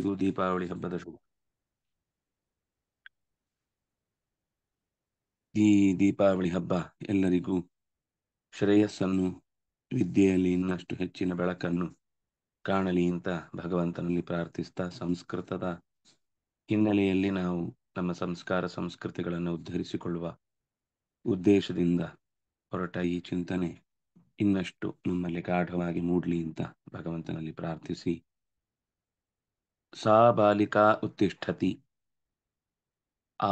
ಇದು ದೀಪಾವಳಿ ಹಬ್ಬದ ಶುಭ ಈ ದೀಪಾವಳಿ ಹಬ್ಬ ಎಲ್ಲರಿಗೂ ಶ್ರೇಯಸ್ಸನ್ನು ವಿದ್ಯೆಯಲ್ಲಿ ಇನ್ನಷ್ಟು ಹೆಚ್ಚಿನ ಬೆಳಕನ್ನು ಕಾಣಲಿ ಅಂತ ಭಗವಂತನಲ್ಲಿ ಪ್ರಾರ್ಥಿಸ್ತಾ ಸಂಸ್ಕೃತದ ಹಿನ್ನೆಲೆಯಲ್ಲಿ ನಾವು ನಮ್ಮ ಸಂಸ್ಕಾರ ಸಂಸ್ಕೃತಿಗಳನ್ನು ಉದ್ಧರಿಸಿಕೊಳ್ಳುವ ಉದ್ದೇಶದಿಂದ ಹೊರಟ ಈ ಚಿಂತನೆ ಇನ್ನಷ್ಟು ನಮ್ಮಲ್ಲಿ ಗಾಢವಾಗಿ ಮೂಡ್ಲಿ ಅಂತ ಭಗವಂತನಲ್ಲಿ ಪ್ರಾರ್ಥಿಸಿ ಸಾ ಬಾಲಿಕಾ ಉತ್ತಿಷ್ಠತಿ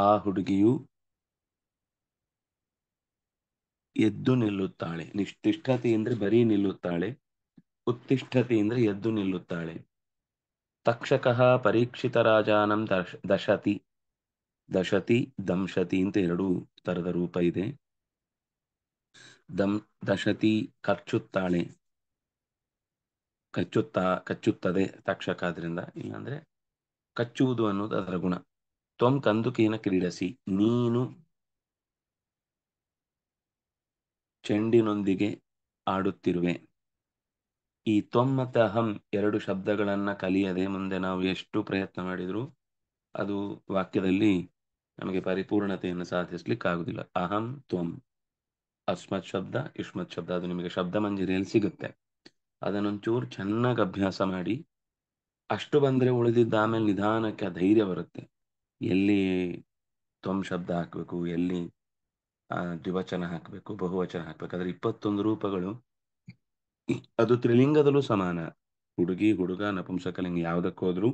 ಆ ಹುಡುಗಿಯು ಎದ್ದು ನಿಲ್ಲುತ್ತಾಳೆ ನಿಷ್ಠಿಷ್ಠತೆ ಅಂದ್ರೆ ಬರೀ ನಿಲ್ಲುತ್ತಾಳೆ ಉತ್ತಿಷ್ಠತೆ ಅಂದ್ರೆ ಎದ್ದು ನಿಲ್ಲುತ್ತಾಳೆ ತಕ್ಷಕಃ ಪರೀಕ್ಷಿತ ರಾಜಾನಂ ದಶತಿ ದಶತಿ ದಂಶತಿ ಅಂತ ಎರಡು ತರದ ರೂಪ ಇದೆ ದಂ ದಶತಿ ಖರ್ಚುತ್ತಾಳೆ ಕಚ್ಚುತ್ತಾ ಕಚ್ಚುತ್ತದೆ ತಕ್ಷಕ ಅದರಿಂದ ಇಲ್ಲಾಂದ್ರೆ ಕಚ್ಚುವುದು ಅನ್ನೋದು ಅದರ ಗುಣ ತ್ವಂ ಕಂದುಕೇನ ಕ್ರೀಡಸಿ ನೀನು ಚೆಂಡಿನೊಂದಿಗೆ ಆಡುತ್ತಿರುವೆ ಈ ತ್ವಂ ಮತ್ತು ಅಹಂ ಎರಡು ಶಬ್ದಗಳನ್ನ ಕಲಿಯದೆ ಮುಂದೆ ನಾವು ಎಷ್ಟು ಪ್ರಯತ್ನ ಮಾಡಿದ್ರು ಅದು ವಾಕ್ಯದಲ್ಲಿ ನಮಗೆ ಪರಿಪೂರ್ಣತೆಯನ್ನು ಸಾಧಿಸ್ಲಿಕ್ಕಾಗುದಿಲ್ಲ ಅಹಂ ತ್ವಂ ಅಸ್ಮತ್ ಶಬ್ದ ಯುಷ್ಮತ್ ಶಬ್ದ ಅದು ನಿಮಗೆ ಶಬ್ದ ಮಂಜರಿಯಲ್ಲಿ ಸಿಗುತ್ತೆ ಅದನ್ನೊಂಚೂರು ಚೆನ್ನಾಗಿ ಅಭ್ಯಾಸ ಮಾಡಿ ಅಷ್ಟು ಬಂದರೆ ಉಳಿದಿದ್ದ ಆಮೇಲೆ ನಿಧಾನಕ್ಕೆ ಆ ಧೈರ್ಯ ಬರುತ್ತೆ ಎಲ್ಲಿ ತ್ವಂ ಶಬ್ದ ಹಾಕಬೇಕು ಎಲ್ಲಿ ದ್ವಿವಚನ ಹಾಕಬೇಕು ಬಹುವಚನ ಹಾಕಬೇಕು ಅದ್ರ ಇಪ್ಪತ್ತೊಂದು ರೂಪಗಳು ಅದು ತ್ರಿಲಿಂಗದಲ್ಲೂ ಸಮಾನ ಹುಡುಗಿ ಹುಡುಗ ನಪುಂಸಕಲಿಂಗ ಯಾವುದಕ್ಕೋದ್ರೂ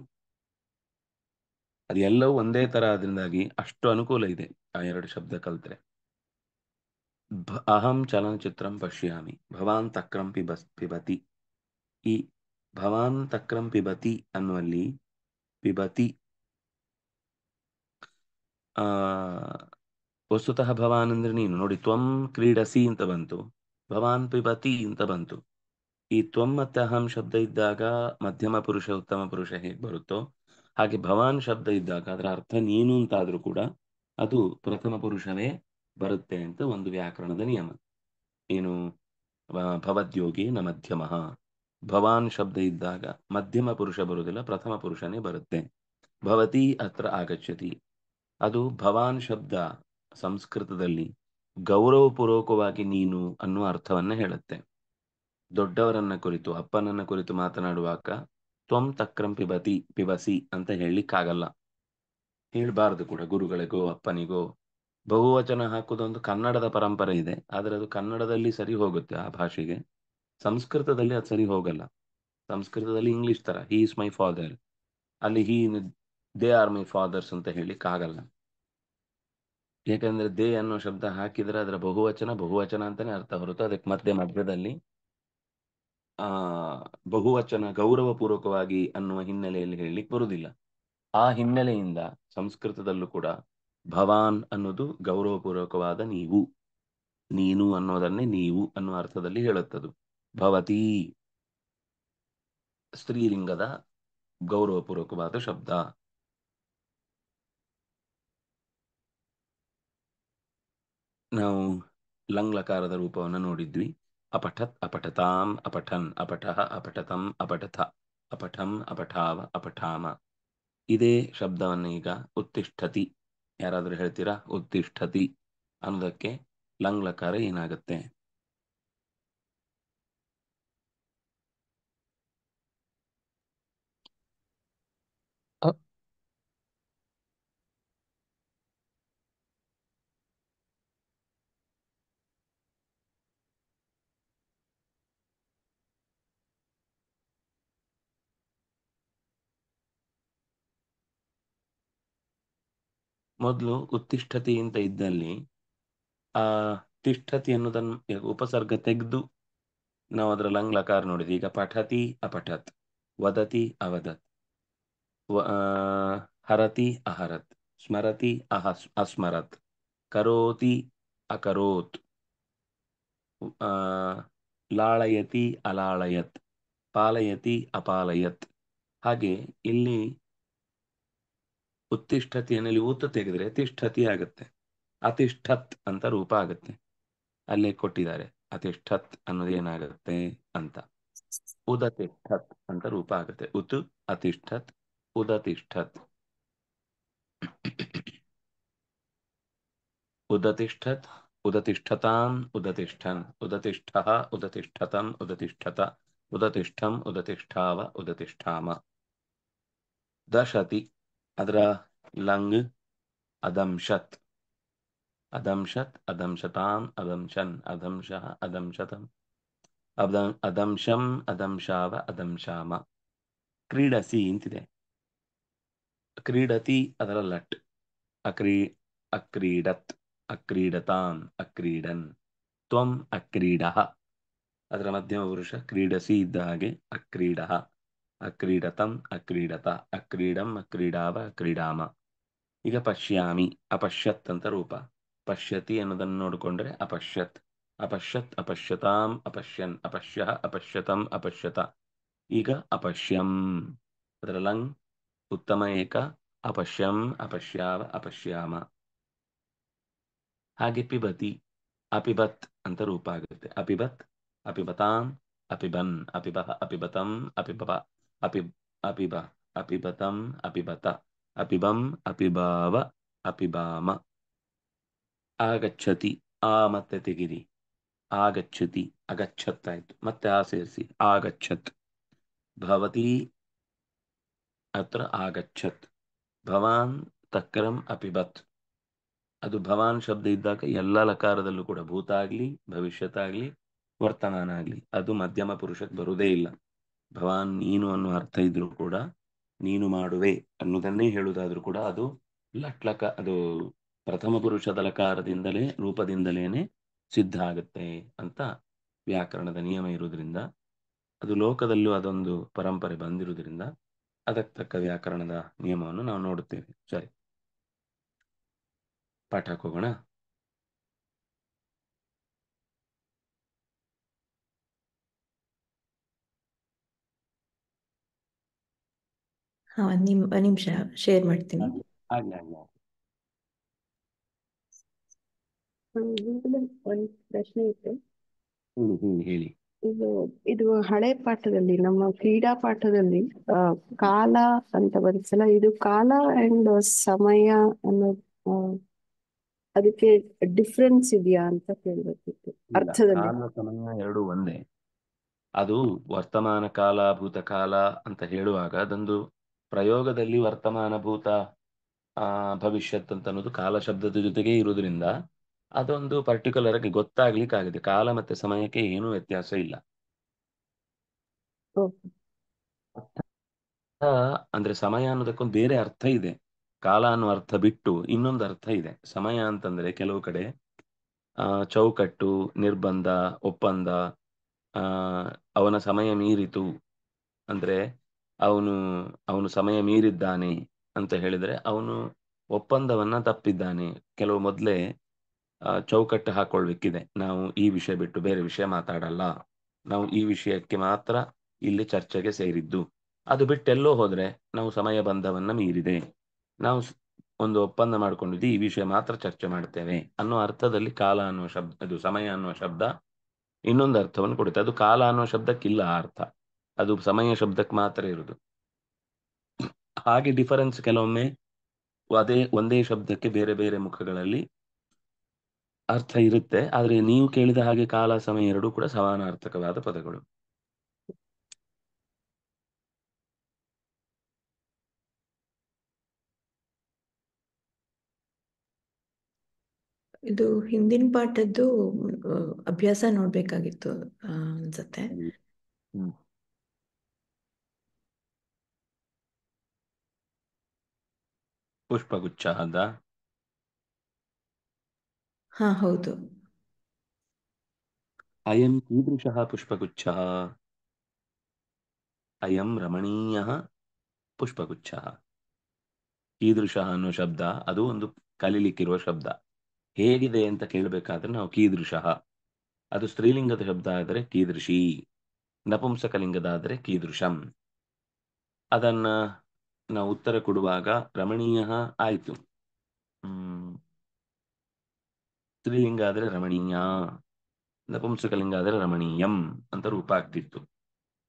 ಅದೆಲ್ಲವೂ ಒಂದೇ ತರ ಅದರಿಂದಾಗಿ ಅಷ್ಟು ಅನುಕೂಲ ಇದೆ ಆ ಎರಡು ಶಬ್ದ ಕಲ್ತ್ರೆ ಅಹಂ ಚಲನಚಿತ್ರಂ ಪಶ್ಯಾಮಿ ಭವಾನ್ ತಕ್ರಂ ಪಿಬಸ್ ಪಿಬತಿ ಈ ಭವಾನ್ ತಕ್ರಂ ಪಿಬತಿ ಅನ್ನುವಲ್ಲಿ ಪಿಬತಿ ಆ ವಸ್ತುತಃ ಭವಾನ್ ಅಂದ್ರೆ ನೀನು ನೋಡಿ ತ್ವಂ ಕ್ರೀಡಸಿ ಅಂತ ಬಂತು ಭವಾನ್ ಪಿಬತಿ ಅಂತ ಬಂತು ಈ ತ್ವಂ ಮತ್ತೆ ಅಹಂ ಶಬ್ದ ಇದ್ದಾಗ ಮಧ್ಯಮ ಪುರುಷ ಉತ್ತಮ ಪುರುಷ ಹೇಗೆ ಬರುತ್ತೋ ಹಾಗೆ ಭವಾನ್ ಶಬ್ದ ಇದ್ದಾಗ ಅದರ ಅರ್ಥ ನೀನು ಅಂತಾದ್ರೂ ಕೂಡ ಅದು ಪ್ರಥಮ ಪುರುಷವೇ ಬರುತ್ತೆ ಅಂತ ಒಂದು ವ್ಯಾಕರಣದ ನಿಯಮ ಏನು ಭವದ್ಯೋಗಿ ನ ಮಧ್ಯಮ ಭವಾನ್ ಶಬ್ದ ಇದ್ದಾಗ ಮಧ್ಯಮ ಪುರುಷ ಬರುವುದಿಲ್ಲ ಪ್ರಥಮ ಪುರುಷನೇ ಬರುತ್ತೆ ಭವತಿ ಅತ್ರ ಆಗಚ್ಚತಿ ಅದು ಭವಾನ್ ಶಬ್ದ ಸಂಸ್ಕೃತದಲ್ಲಿ ಗೌರವಪೂರ್ವಕವಾಗಿ ನೀನು ಅನ್ನುವ ಅರ್ಥವನ್ನ ಹೇಳುತ್ತೆ ದೊಡ್ಡವರನ್ನ ಕುರಿತು ಅಪ್ಪನನ್ನ ಕುರಿತು ಮಾತನಾಡುವಾಗ ತ್ವಂ ತಕ್ರಂ ಪಿಬತಿ ಪಿಬಸಿ ಅಂತ ಹೇಳಲಿಕ್ಕಾಗಲ್ಲ ಹೇಳಬಾರದು ಕೂಡ ಗುರುಗಳಿಗೋ ಅಪ್ಪನಿಗೋ ಬಹುವಚನ ಹಾಕುವುದೊಂದು ಕನ್ನಡದ ಪರಂಪರೆ ಇದೆ ಆದರೆ ಅದು ಕನ್ನಡದಲ್ಲಿ ಸರಿ ಹೋಗುತ್ತೆ ಆ ಭಾಷೆಗೆ ಸಂಸ್ಕೃತದಲ್ಲಿ ಅದು ಸರಿ ಹೋಗಲ್ಲ ಸಂಸ್ಕೃತದಲ್ಲಿ ಇಂಗ್ಲಿಷ್ ತರ ಹಿ ಇಸ್ ಮೈ ಫಾದರ್ ಅಲ್ಲಿ he they are my fathers ಅಂತ ಆಗಲ್ಲ ಯಾಕಂದ್ರೆ ದೇ ಅನ್ನೋ ಶಬ್ದ ಹಾಕಿದ್ರೆ ಅದರ ಬಹುವಚನ ಬಹುವಚನ ಅಂತಾನೆ ಅರ್ಥ ಹೊರತು ಅದಕ್ಕೆ ಮತ್ತೆ ಮಧ್ಯದಲ್ಲಿ ಆ ಬಹುವಚನ ಗೌರವಪೂರ್ವಕವಾಗಿ ಅನ್ನುವ ಹಿನ್ನೆಲೆಯಲ್ಲಿ ಹೇಳಲಿಕ್ಕೆ ಬರುವುದಿಲ್ಲ ಆ ಹಿನ್ನೆಲೆಯಿಂದ ಸಂಸ್ಕೃತದಲ್ಲೂ ಕೂಡ ಭವಾನ್ ಅನ್ನೋದು ಗೌರವಪೂರ್ವಕವಾದ ನೀವು ನೀನು ಅನ್ನೋದನ್ನೇ ನೀವು ಅನ್ನೋ ಅರ್ಥದಲ್ಲಿ ಹೇಳುತ್ತದು ಭವತಿ ಸ್ತ್ರೀಲಿಂಗದ ಗೌರವಪೂರ್ವಕವಾದ ಶಬ್ದ ನಾವು ಲಂಗ್ಲಕಾರದ ರೂಪವನ್ನು ನೋಡಿದ್ವಿ ಅಪಠತ್ ಅಪಠತಾಂ ಅಪಠನ್ ಅಪಠ ಅಪಠತಂ ಅಪಠಥ ಅಪಠಂ ಅಪಠಾವ ಅಪಠಾಮ ಇದೇ ಶಬ್ದವನ್ನು ಈಗ ಉತ್ತಿಷ್ಠತಿ ಯಾರಾದರೂ ಹೇಳ್ತೀರಾ ಉತ್ತಿಷ್ಠತಿ ಅನ್ನೋದಕ್ಕೆ ಲಂಗ್ಲಕಾರ ಏನಾಗುತ್ತೆ ಮೊದಲು ಉತ್ತಿಷ್ಠತಿ ಅಂತ ಇದ್ದಲ್ಲಿ ಆ ತಿಷ್ಠತಿ ಅನ್ನೋದನ್ನ ಉಪಸರ್ಗ ತೆಗೆದು ನಾವು ಅದರ ಲಂಗ್ಲಕಾರ ನೋಡಿದ್ವಿ ಈಗ ಪಠತಿ ಅಪಠತ್ ವದತಿ ಅವದತ್ ಹರತಿ ಅಹರತ್ ಸ್ಮರತಿ ಅಹಸ್ ಅಸ್ಮರತ್ ಕರೋತಿ ಅಕರೋತ್ ಲಾಳಯತಿ ಅಲಾಳಯತ್ ಪಾಲಯತಿ ಅಪಾಲಯತ್ ಹಾಗೆ ಇಲ್ಲಿ ಉತ್ತಿಷ್ಠತೆಯಲ್ಲಿ ಊತ ತೆಗೆದ್ರೆ ತಿಷ್ಠತಿ ಆಗುತ್ತೆ ಅತಿಷ್ಠತ್ ಅಂತ ರೂಪ ಆಗುತ್ತೆ ಅಲ್ಲೇ ಕೊಟ್ಟಿದ್ದಾರೆ ಅತಿಷ್ಠತ್ ಅನ್ನೋದು ಏನಾಗುತ್ತೆ ಅಂತ ಉದತಿಷ್ಠತ್ ಅಂತ ರೂಪ ಆಗುತ್ತೆ ಉತು ಅತಿಷ್ಠತ್ ಉದತಿಷ್ಠತ್ ಉದತಿಷ್ಠತ್ ಉದತಿಷ್ಠತಾಂ ಉದತಿಷ್ಠನ್ ಉದತಿಷ್ಠ ಉದತಿಷ್ಠತಂ ಉದತಿಷ್ಠತ ಉದತಿಷ್ಠಂ ಉದತಿಷ್ಠಾವ ಉದತಿಷ್ಠಾಮ ದಶತಿ ಅದರ ಲಂಗ್ ಅದಂಶತ್ ಅದಂಶತ್ ಅದಂಶತಾನ್ ಅದಂಶನ್ ಅದಂಶ ಅದಂಶತಂ ಅದ ಅದಂಶಂ ಅದಂಶಾವ ಅದಂಶಾಮ ಕ್ರೀಡಸಿ ಅಂತಿದೆ ಕ್ರೀಡತಿ ಅದರ ಲಟ್ ಅಕ್ರೀ ಅಕ್ರೀಡತ್ ಅಕ್ರೀಡತಾನ್ ಅಕ್ರೀಡನ್ ತ್ವಂ ಅಕ್ರೀಡ ಅದರ ಮಧ್ಯಮ ಪುರುಷ ಕ್ರೀಡಸಿ ಇದ್ದ ಹಾಗೆ ಅಕ್ರೀಡ ಅಕ್ರೀಡತಂ ಅಕ್ರೀಡತ ಅಕ್ರೀಡಂ ಅಕ್ರೀಡಾವ ಅಕ್ರೀಡಾಮ ಈಗ ಪಶ್ಯಾಮಿ ಅಪಶ್ಯತ್ ಅಂತ ರೂಪ ಪಶ್ಯತಿ ಅನ್ನೋದನ್ನು ನೋಡಿಕೊಂಡ್ರೆ ಅಪಶ್ಯತ್ ಅಪಶ್ಯತ್ ಅಪಶ್ಯತಾಂ ಅಪಶ್ಯನ್ ಅಪಶ್ಯ ಅಪಶ್ಯತಂ ಅಪಶ್ಯತ ಈಗ ಅಪಶ್ಯಂ ಅದರ ಲಂಗ್ ಉತ್ತಮ ಏಕ ಅಪಶ್ಯಂ ಅಪಶ್ಯಾವ ಅಪಶ್ಯಾಮ ಹಾಗೆ ಪಿಬತಿ ಅಪಿಬತ್ ಅಂತ ರೂಪ ಆಗುತ್ತೆ ಅಪಿಬತ್ ಅಪಿಬತಾಂ ಅಪಿಬನ್ ಅಪಿಬಹ ಅಪಿಬತಂ ಅಪಿಬವ ಅಪಿಬ ಅಪಿಬತಂ ಅಪಿಬತಂ ಅಪಿಬತ ಅಪಿಬಾವ ಅಪಿಬಾವ ಅಪಿಬಾಮ ಆಗಚ್ಚತಿ ಆ ಮತ್ತೆ ತೆಗಿರಿ ಆಗಚ್ಚತಿ ಅಗಚ್ಚತ್ತಾಯ್ತು ಮತ್ತೆ ಆ ಸೇರಿಸಿ ಆಗಚ್ಚತ್ ಭವತಿ ಅತ್ರ ಆಗಚ್ಚತ್ ಭವಾನ್ ತಕ್ರಂ ಅಪಿಬತ್ ಅದು ಭವಾನ್ ಶಬ್ದ ಇದ್ದಾಗ ಎಲ್ಲ ಲಕಾರದಲ್ಲೂ ಕೂಡ ಭೂತ ಆಗಲಿ ಭವಿಷ್ಯತ್ ಆಗಲಿ ವರ್ತನಾನ ಆಗಲಿ ಅದು ಮಧ್ಯಮ ಪುರುಷಕ್ಕೆ ಬರುವುದೇ ಇಲ್ಲ ಭವಾನ್ ನೀನು ಅನ್ನೋ ಅರ್ಥ ಇದ್ರೂ ಕೂಡ ನೀನು ಮಾಡುವೆ ಅನ್ನೋದನ್ನೇ ಹೇಳುವುದಾದ್ರೂ ಕೂಡ ಅದು ಲಟ್ಲಕ ಅದು ಪ್ರಥಮ ಪುರುಷದ ಲಕಾರದಿಂದಲೇ ರೂಪದಿಂದಲೇನೆ ಸಿದ್ಧ ಆಗುತ್ತೆ ಅಂತ ವ್ಯಾಕರಣದ ನಿಯಮ ಇರುವುದರಿಂದ ಅದು ಲೋಕದಲ್ಲೂ ಅದೊಂದು ಪರಂಪರೆ ಬಂದಿರುವುದರಿಂದ ಅದಕ್ಕೆ ತಕ್ಕ ವ್ಯಾಕರಣದ ನಿಯಮವನ್ನು ನಾವು ನೋಡುತ್ತೇವೆ ಸರಿ ಪಾಠಕ್ಕೆ ಹೋಗೋಣ ನಿಮ್ ನಿಮಿಷ ಶೇರ್ ಮಾಡ್ತೀನಿ ಒಂದ್ ಪ್ರಶ್ನೆ ಇತ್ತು ಇದು ಇದು ಹಳೆ ಪಾಠದಲ್ಲಿ ನಮ್ಮ ಕ್ರೀಡಾ ಪಾಠದಲ್ಲಿ ಕಾಲ ಅಂತ ಬರಿಸಲ್ಲ ಇದು ಕಾಲ ಅಂಡ್ ಸಮಯ ಅನ್ನೋ ಅದಕ್ಕೆ ಡಿಫ್ರೆನ್ಸ್ ಇದೆಯಾ ಅಂತ ಕೇಳ್ಬೇಕಿತ್ತು ಅರ್ಥದಲ್ಲಿ ಸಮಯ ಎರಡು ಒಂದೇ ಅದು ವರ್ತಮಾನ ಕಾಲ ಭೂತಕಾಲ ಅಂತ ಹೇಳುವಾಗ ಅದೊಂದು ಪ್ರಯೋಗದಲ್ಲಿ ವರ್ತಮಾನ ಭೂತ ಭವಿಷ್ಯತ್ ಅಂತ ಅನ್ನೋದು ಕಾಲ ಶಬ್ದದ ಜೊತೆಗೆ ಇರುವುದರಿಂದ ಅದೊಂದು ಪರ್ಟಿಕ್ಯುಲರ್ ಆಗಿ ಗೊತ್ತಾಗ್ಲಿಕ್ಕಾಗಿದೆ ಕಾಲ ಮತ್ತೆ ಸಮಯಕ್ಕೆ ಏನೂ ವ್ಯತ್ಯಾಸ ಇಲ್ಲ ಅಂದ್ರೆ ಸಮಯ ಅನ್ನೋದಕ್ಕೊಂದು ಬೇರೆ ಅರ್ಥ ಇದೆ ಕಾಲ ಅನ್ನೋ ಅರ್ಥ ಬಿಟ್ಟು ಇನ್ನೊಂದು ಅರ್ಥ ಇದೆ ಸಮಯ ಅಂತಂದ್ರೆ ಕೆಲವು ಕಡೆ ಚೌಕಟ್ಟು ನಿರ್ಬಂಧ ಒಪ್ಪಂದ ಅವನ ಸಮಯ ಮೀರಿತು ಅಂದ್ರೆ ಅವನು ಅವನು ಸಮಯ ಮೀರಿದ್ದಾನೆ ಅಂತ ಹೇಳಿದ್ರೆ ಅವನು ಒಪ್ಪಂದವನ್ನ ತಪ್ಪಿದ್ದಾನೆ ಕೆಲವು ಮೊದಲೇ ಚೌಕಟ್ಟು ಹಾಕೊಳ್ಬೇಕಿದೆ ನಾವು ಈ ವಿಷಯ ಬಿಟ್ಟು ಬೇರೆ ವಿಷಯ ಮಾತಾಡಲ್ಲ ನಾವು ಈ ವಿಷಯಕ್ಕೆ ಮಾತ್ರ ಇಲ್ಲಿ ಚರ್ಚೆಗೆ ಸೇರಿದ್ದು ಅದು ಬಿಟ್ಟೆಲ್ಲೋ ಹೋದ್ರೆ ನಾವು ಸಮಯ ಬಂಧವನ್ನ ಮೀರಿದೆ ನಾವು ಒಂದು ಒಪ್ಪಂದ ಮಾಡ್ಕೊಂಡಿದ್ದು ಈ ವಿಷಯ ಮಾತ್ರ ಚರ್ಚೆ ಮಾಡ್ತೇವೆ ಅನ್ನೋ ಅರ್ಥದಲ್ಲಿ ಕಾಲ ಅನ್ನುವ ಶಬ್ದ ಅದು ಸಮಯ ಅನ್ನುವ ಶಬ್ದ ಇನ್ನೊಂದು ಅರ್ಥವನ್ನು ಕೊಡುತ್ತೆ ಅದು ಕಾಲ ಅನ್ನುವ ಶಬ್ದಕ್ಕಿಲ್ಲ ಅರ್ಥ ಅದು ಸಮಯ ಶಬ್ದಕ್ಕೆ ಮಾತ್ರ ಇರುದು ಹಾಗೆ ಡಿಫರೆನ್ಸ್ ಕೆಲವೊಮ್ಮೆ ಅದೇ ಒಂದೇ ಶಬ್ದಕ್ಕೆ ಬೇರೆ ಬೇರೆ ಮುಖಗಳಲ್ಲಿ ಅರ್ಥ ಇರುತ್ತೆ ಆದ್ರೆ ನೀವು ಕೇಳಿದ ಹಾಗೆ ಕಾಲ ಸಮಯ ಎರಡೂ ಕೂಡ ಸಮಾನಾರ್ಥಕವಾದ ಪದಗಳು ಇದು ಹಿಂದಿನ ಪಾಠದ್ದು ಅಭ್ಯಾಸ ನೋಡ್ಬೇಕಾಗಿತ್ತು ಅನ್ಸತ್ತೆ ಪುಷ್ಪಗುಚ್ಛ ಹಾ ಹೌದು ಅಯಂ ಕೀದೃಶಃ ಪುಷ್ಪಗುಚ್ಛ ಅಯಂ ರಮಣೀಯ ಪುಷ್ಪಗುಚ್ಛ ಕೀದೃಶಃ ಅನ್ನೋ ಶಬ್ದ ಅದು ಒಂದು ಕಲೀಲಿಕ್ಕಿರುವ ಶಬ್ದ ಹೇಗಿದೆ ಅಂತ ಕೇಳಬೇಕಾದ್ರೆ ನಾವು ಕೀದೃಶಃ ಅದು ಸ್ತ್ರೀಲಿಂಗದ ಶಬ್ದ ಆದರೆ ಕೀದೃಶಿ ನಪುಂಸಕಲಿಂಗದ ಆದರೆ ಕೀದೃಶಂ ಅದನ್ನ ನಾವು ಉತ್ತರ ಕೊಡುವಾಗ ರಮಣೀಯ ಆಯ್ತು ಹ್ಮ್ ಸ್ತ್ರೀಲಿಂಗ ಆದ್ರೆ ರಮಣೀಯ ನಪುಂಸಕಲಿಂಗ ಆದ್ರೆ ರಮಣೀಯಂ ಅಂತ ರೂಪ ಆಗ್ತಿತ್ತು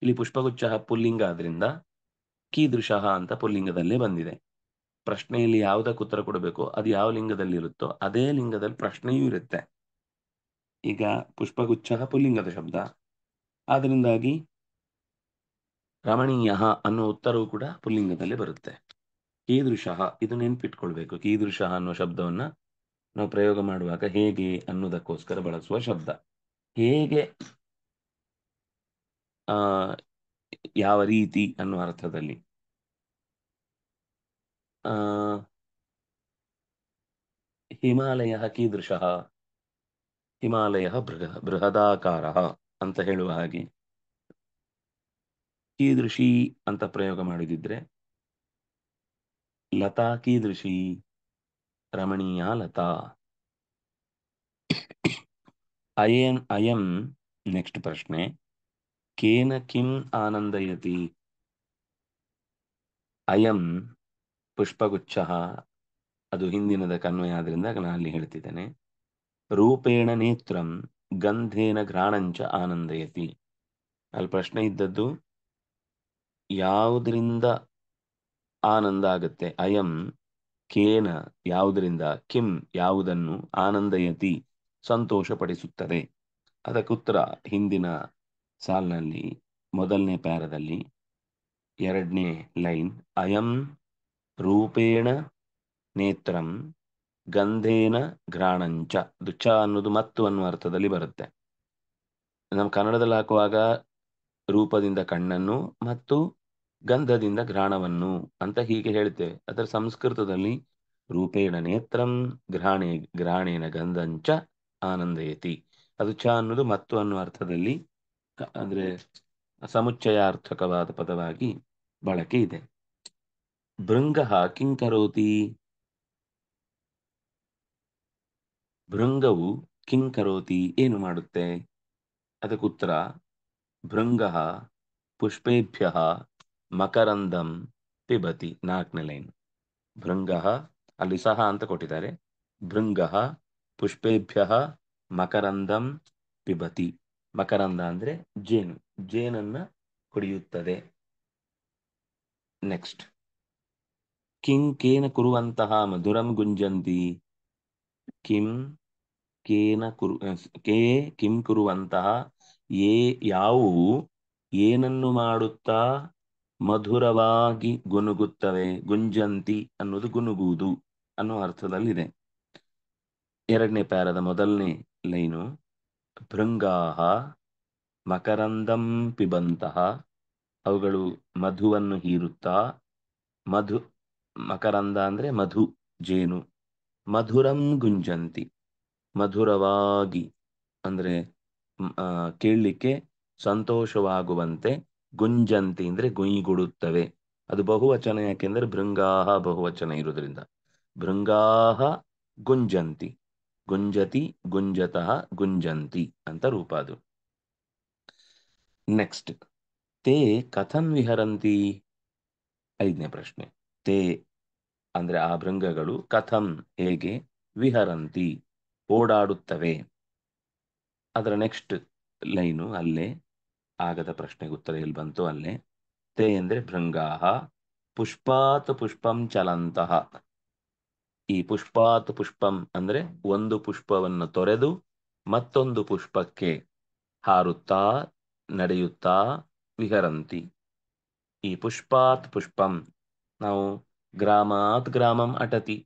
ಇಲ್ಲಿ ಪುಷ್ಪಗುಚ್ಛ ಪುಲ್ಲಿಂಗ ಆದ್ರಿಂದ ಕೀದೃಶಃ ಅಂತ ಪುಲ್ಲಿಂಗದಲ್ಲೇ ಬಂದಿದೆ ಪ್ರಶ್ನೆಯಲ್ಲಿ ಯಾವುದಕ್ಕೆ ಉತ್ತರ ಕೊಡಬೇಕು ಅದು ಯಾವ ಲಿಂಗದಲ್ಲಿ ಇರುತ್ತೋ ಅದೇ ಲಿಂಗದಲ್ಲಿ ಪ್ರಶ್ನೆಯೂ ಇರುತ್ತೆ ಈಗ ಪುಷ್ಪಗುಚ್ಛ ಪುಲ್ಲಿಂಗದ ಶಬ್ದ ಆದ್ರಿಂದಾಗಿ ರಮಣೀಯ ಅನ್ನೋ ಉತ್ತರವು ಕೂಡ ಪುಲ್ಲಿಂಗದಲ್ಲಿ ಬರುತ್ತೆ ಕೀದೃಶಃ ಇದು ನೆನ್ಪಿಟ್ಕೊಳ್ಬೇಕು ಕೀದೃಶಃ ಅನ್ನೋ ಶಬ್ದವನ್ನ ನಾವು ಪ್ರಯೋಗ ಮಾಡುವಾಗ ಹೇಗೆ ಅನ್ನೋದಕ್ಕೋಸ್ಕರ ಬಳಸುವ ಶಬ್ದ ಹೇಗೆ ಆ ಯಾವ ರೀತಿ ಅನ್ನುವ ಅರ್ಥದಲ್ಲಿ ಆ ಹಿಮಾಲಯ ಕೀದೃಶಃ ಹಿಮಾಲಯ ಬೃಹ ಬೃಹದಾಕಾರ ಅಂತ ಹೇಳುವ ಹಾಗೆ ಕೀದೃಶಿ ಅಂತ ಪ್ರಯೋಗ ಮಾಡಿದಿದ್ರೆ ಲತಾ ಕೀದೃಶಿ ರಮಣೀಯ ಲತಾ ಅಯಂ ಅಯಂ ನೆಕ್ಸ್ಟ್ ಪ್ರಶ್ನೆ ಕೇನ ಕಿಂ ಆನಂದಯತಿ ಅಯಂ ಪುಷ್ಪಗುಚ್ಛ ಅದು ಹಿಂದಿನದ ಕನ್ವಯ ಆದ್ರಿಂದ ನಾನು ಅಲ್ಲಿ ಹೇಳ್ತಿದ್ದೇನೆ ರೂಪೇಣ ನೇತ್ರಂ ಗಂಧೇನ ಘ್ರಾಣಂಚ ಆನಂದಯತಿ ಅಲ್ಲಿ ಪ್ರಶ್ನೆ ಇದ್ದದ್ದು ಯಾವುದರಿಂದ ಆನಂದ ಆಗುತ್ತೆ ಅಯಂ ಕೇನ ಯಾವುದರಿಂದ ಕಿಂ ಯಾವುದನ್ನು ಆನಂದಯತಿ ಸಂತೋಷಪಡಿಸುತ್ತದೆ ಅದಕ್ಕುತ್ತರ ಹಿಂದಿನ ಸಾಲಿನಲ್ಲಿ ಮೊದಲನೇ ಪ್ಯಾರದಲ್ಲಿ ಎರಡನೇ ಲೈನ್ ಅಯಂ ರೂಪೇಣ ನೇತ್ರಂ ಗಂಧೇನ ಘ್ರಾಣಂಚ ದುಚ್ಚ ಅನ್ನೋದು ಮತ್ತು ಅನ್ನುವ ಅರ್ಥದಲ್ಲಿ ಬರುತ್ತೆ ನಮ್ಮ ಕನ್ನಡದಲ್ಲಿ ಹಾಕುವಾಗ ರೂಪದಿಂದ ಕಣ್ಣನ್ನು ಮತ್ತು ಗಂಧದಿಂದ ಘ್ರಾಣವನ್ನು ಅಂತ ಹೀಗೆ ಹೇಳ್ತೇವೆ ಅದರ ಸಂಸ್ಕೃತದಲ್ಲಿ ರೂಪೇಣ ನೇತ್ರಂ ಘ್ರಾಣೆ ಘ್ರಾಣೇನ ಗಂಧಂಚ ಆನಂದಯತಿ ಅದು ಚ ಅನ್ನೋದು ಮತ್ತು ಅನ್ನುವ ಅರ್ಥದಲ್ಲಿ ಅಂದ್ರೆ ಸಮುಚ್ಚಯಾರ್ಥಕವಾದ ಪದವಾಗಿ ಬಳಕೆ ಇದೆ ಭೃಂಗ ಕಿಂಕರೋತಿ ಭೃಂಗವು ಕಿಂಕರೋತಿ ಏನು ಮಾಡುತ್ತೆ ಅದಕ್ಕುತ್ತರ ಭೃಂಗ ಪುಷ್ಪೇಭ್ಯ ಮಕರಂದಂ ಪಿಬತಿ ನಾಲ್ಕನೇ ಲೈನ್ ಭೃಂಗ ಅಲ್ಲಿ ಸಹ ಅಂತ ಕೊಟ್ಟಿದ್ದಾರೆ ಭೃಂಗ ಪುಷ್ಪೇಭ್ಯ ಮಕರಂದಂ ಪಿಬತಿ ಮಕರಂದ ಅಂದ್ರೆ ಜೇನು ಜೇನನ್ನ ಕುಡಿಯುತ್ತದೆ ನೆಕ್ಸ್ಟ್ ಕಿಂ ಕೇನ ಕುರುವಂತಹ ಮಧುರಂ ಗುಂಜಂತಿ ಕಿಂ ಕೇನ ಕುರು ಕೇ ಕಿಂ ಕುರುವಂತಹ ಏ ಯಾವುವು ಏನನ್ನು ಮಾಡುತ್ತಾ ಮಧುರವಾಗಿ ಗುನುಗುತ್ತವೆ ಗುಂಜಂತಿ ಅನ್ನೋದು ಗುನುಗುವುದು ಅನ್ನೋ ಅರ್ಥದಲ್ಲಿದೆ ಎರಡನೇ ಪ್ಯಾರದ ಮೊದಲನೇ ಲೈನು ಭೃಂಗಾಹ ಮಕರಂದಂ ಪಿಬಂತಹ ಅವುಗಳು ಮಧುವನ್ನು ಹೀರುತ್ತಾ ಮಧು ಮಕರಂದ ಅಂದರೆ ಮಧು ಜೇನು ಮಧುರಂ ಗುಂಜಂತಿ ಮಧುರವಾಗಿ ಅಂದರೆ ಕೇಳಲಿಕ್ಕೆ ಸಂತೋಷವಾಗುವಂತೆ ಗುಂಜಂತಿ ಅಂದ್ರೆ ಗುಂಯಿಗುಡುತ್ತವೆ ಅದು ಬಹುವಚನ ಯಾಕೆಂದ್ರೆ ಭೃಂಗಾಹ ಬಹುವಚನ ಇರುವುದರಿಂದ ಭೃಂಗಾಹ ಗುಂಜಂತಿ ಗುಂಜತಿ ಗುಂಜತಃ ಗುಂಜಂತಿ ಅಂತ ರೂಪ ಅದು ನೆಕ್ಸ್ಟ್ ತೇ ಕಥಂ ವಿಹರಂತಿ ಐದನೇ ಪ್ರಶ್ನೆ ತೇ ಅಂದ್ರೆ ಆ ಭೃಂಗಗಳು ಕಥಂ ಹೇಗೆ ವಿಹರಂತಿ ಓಡಾಡುತ್ತವೆ ಅದರ ನೆಕ್ಸ್ಟ್ ಲೈನು ಅಲ್ಲೇ ಆಗದ ಪ್ರಶ್ನೆಗೆ ಉತ್ತರ ಎಲ್ಲಿ ಬಂತು ಅಲ್ಲೇ ತೇ ಎಂದ್ರೆ ಭೃಂಗಾಹ ಪುಷ್ಪಾತ್ ಪುಷ್ಪಂ ಚಲಂತಹ ಈ ಪುಷ್ಪಾತ್ ಪುಷ್ಪಂ ಅಂದ್ರೆ ಒಂದು ಪುಷ್ಪವನ್ನು ತೊರೆದು ಮತ್ತೊಂದು ಪುಷ್ಪಕ್ಕೆ ಹಾರುತ್ತಾ ನಡೆಯುತ್ತಾ ವಿಹರಂತಿ ಈ ಪುಷ್ಪಾತ್ ಪುಷ್ಪಂ ನಾವು ಗ್ರಾಮಾತ್ ಗ್ರಾಮಂ ಅಟತಿ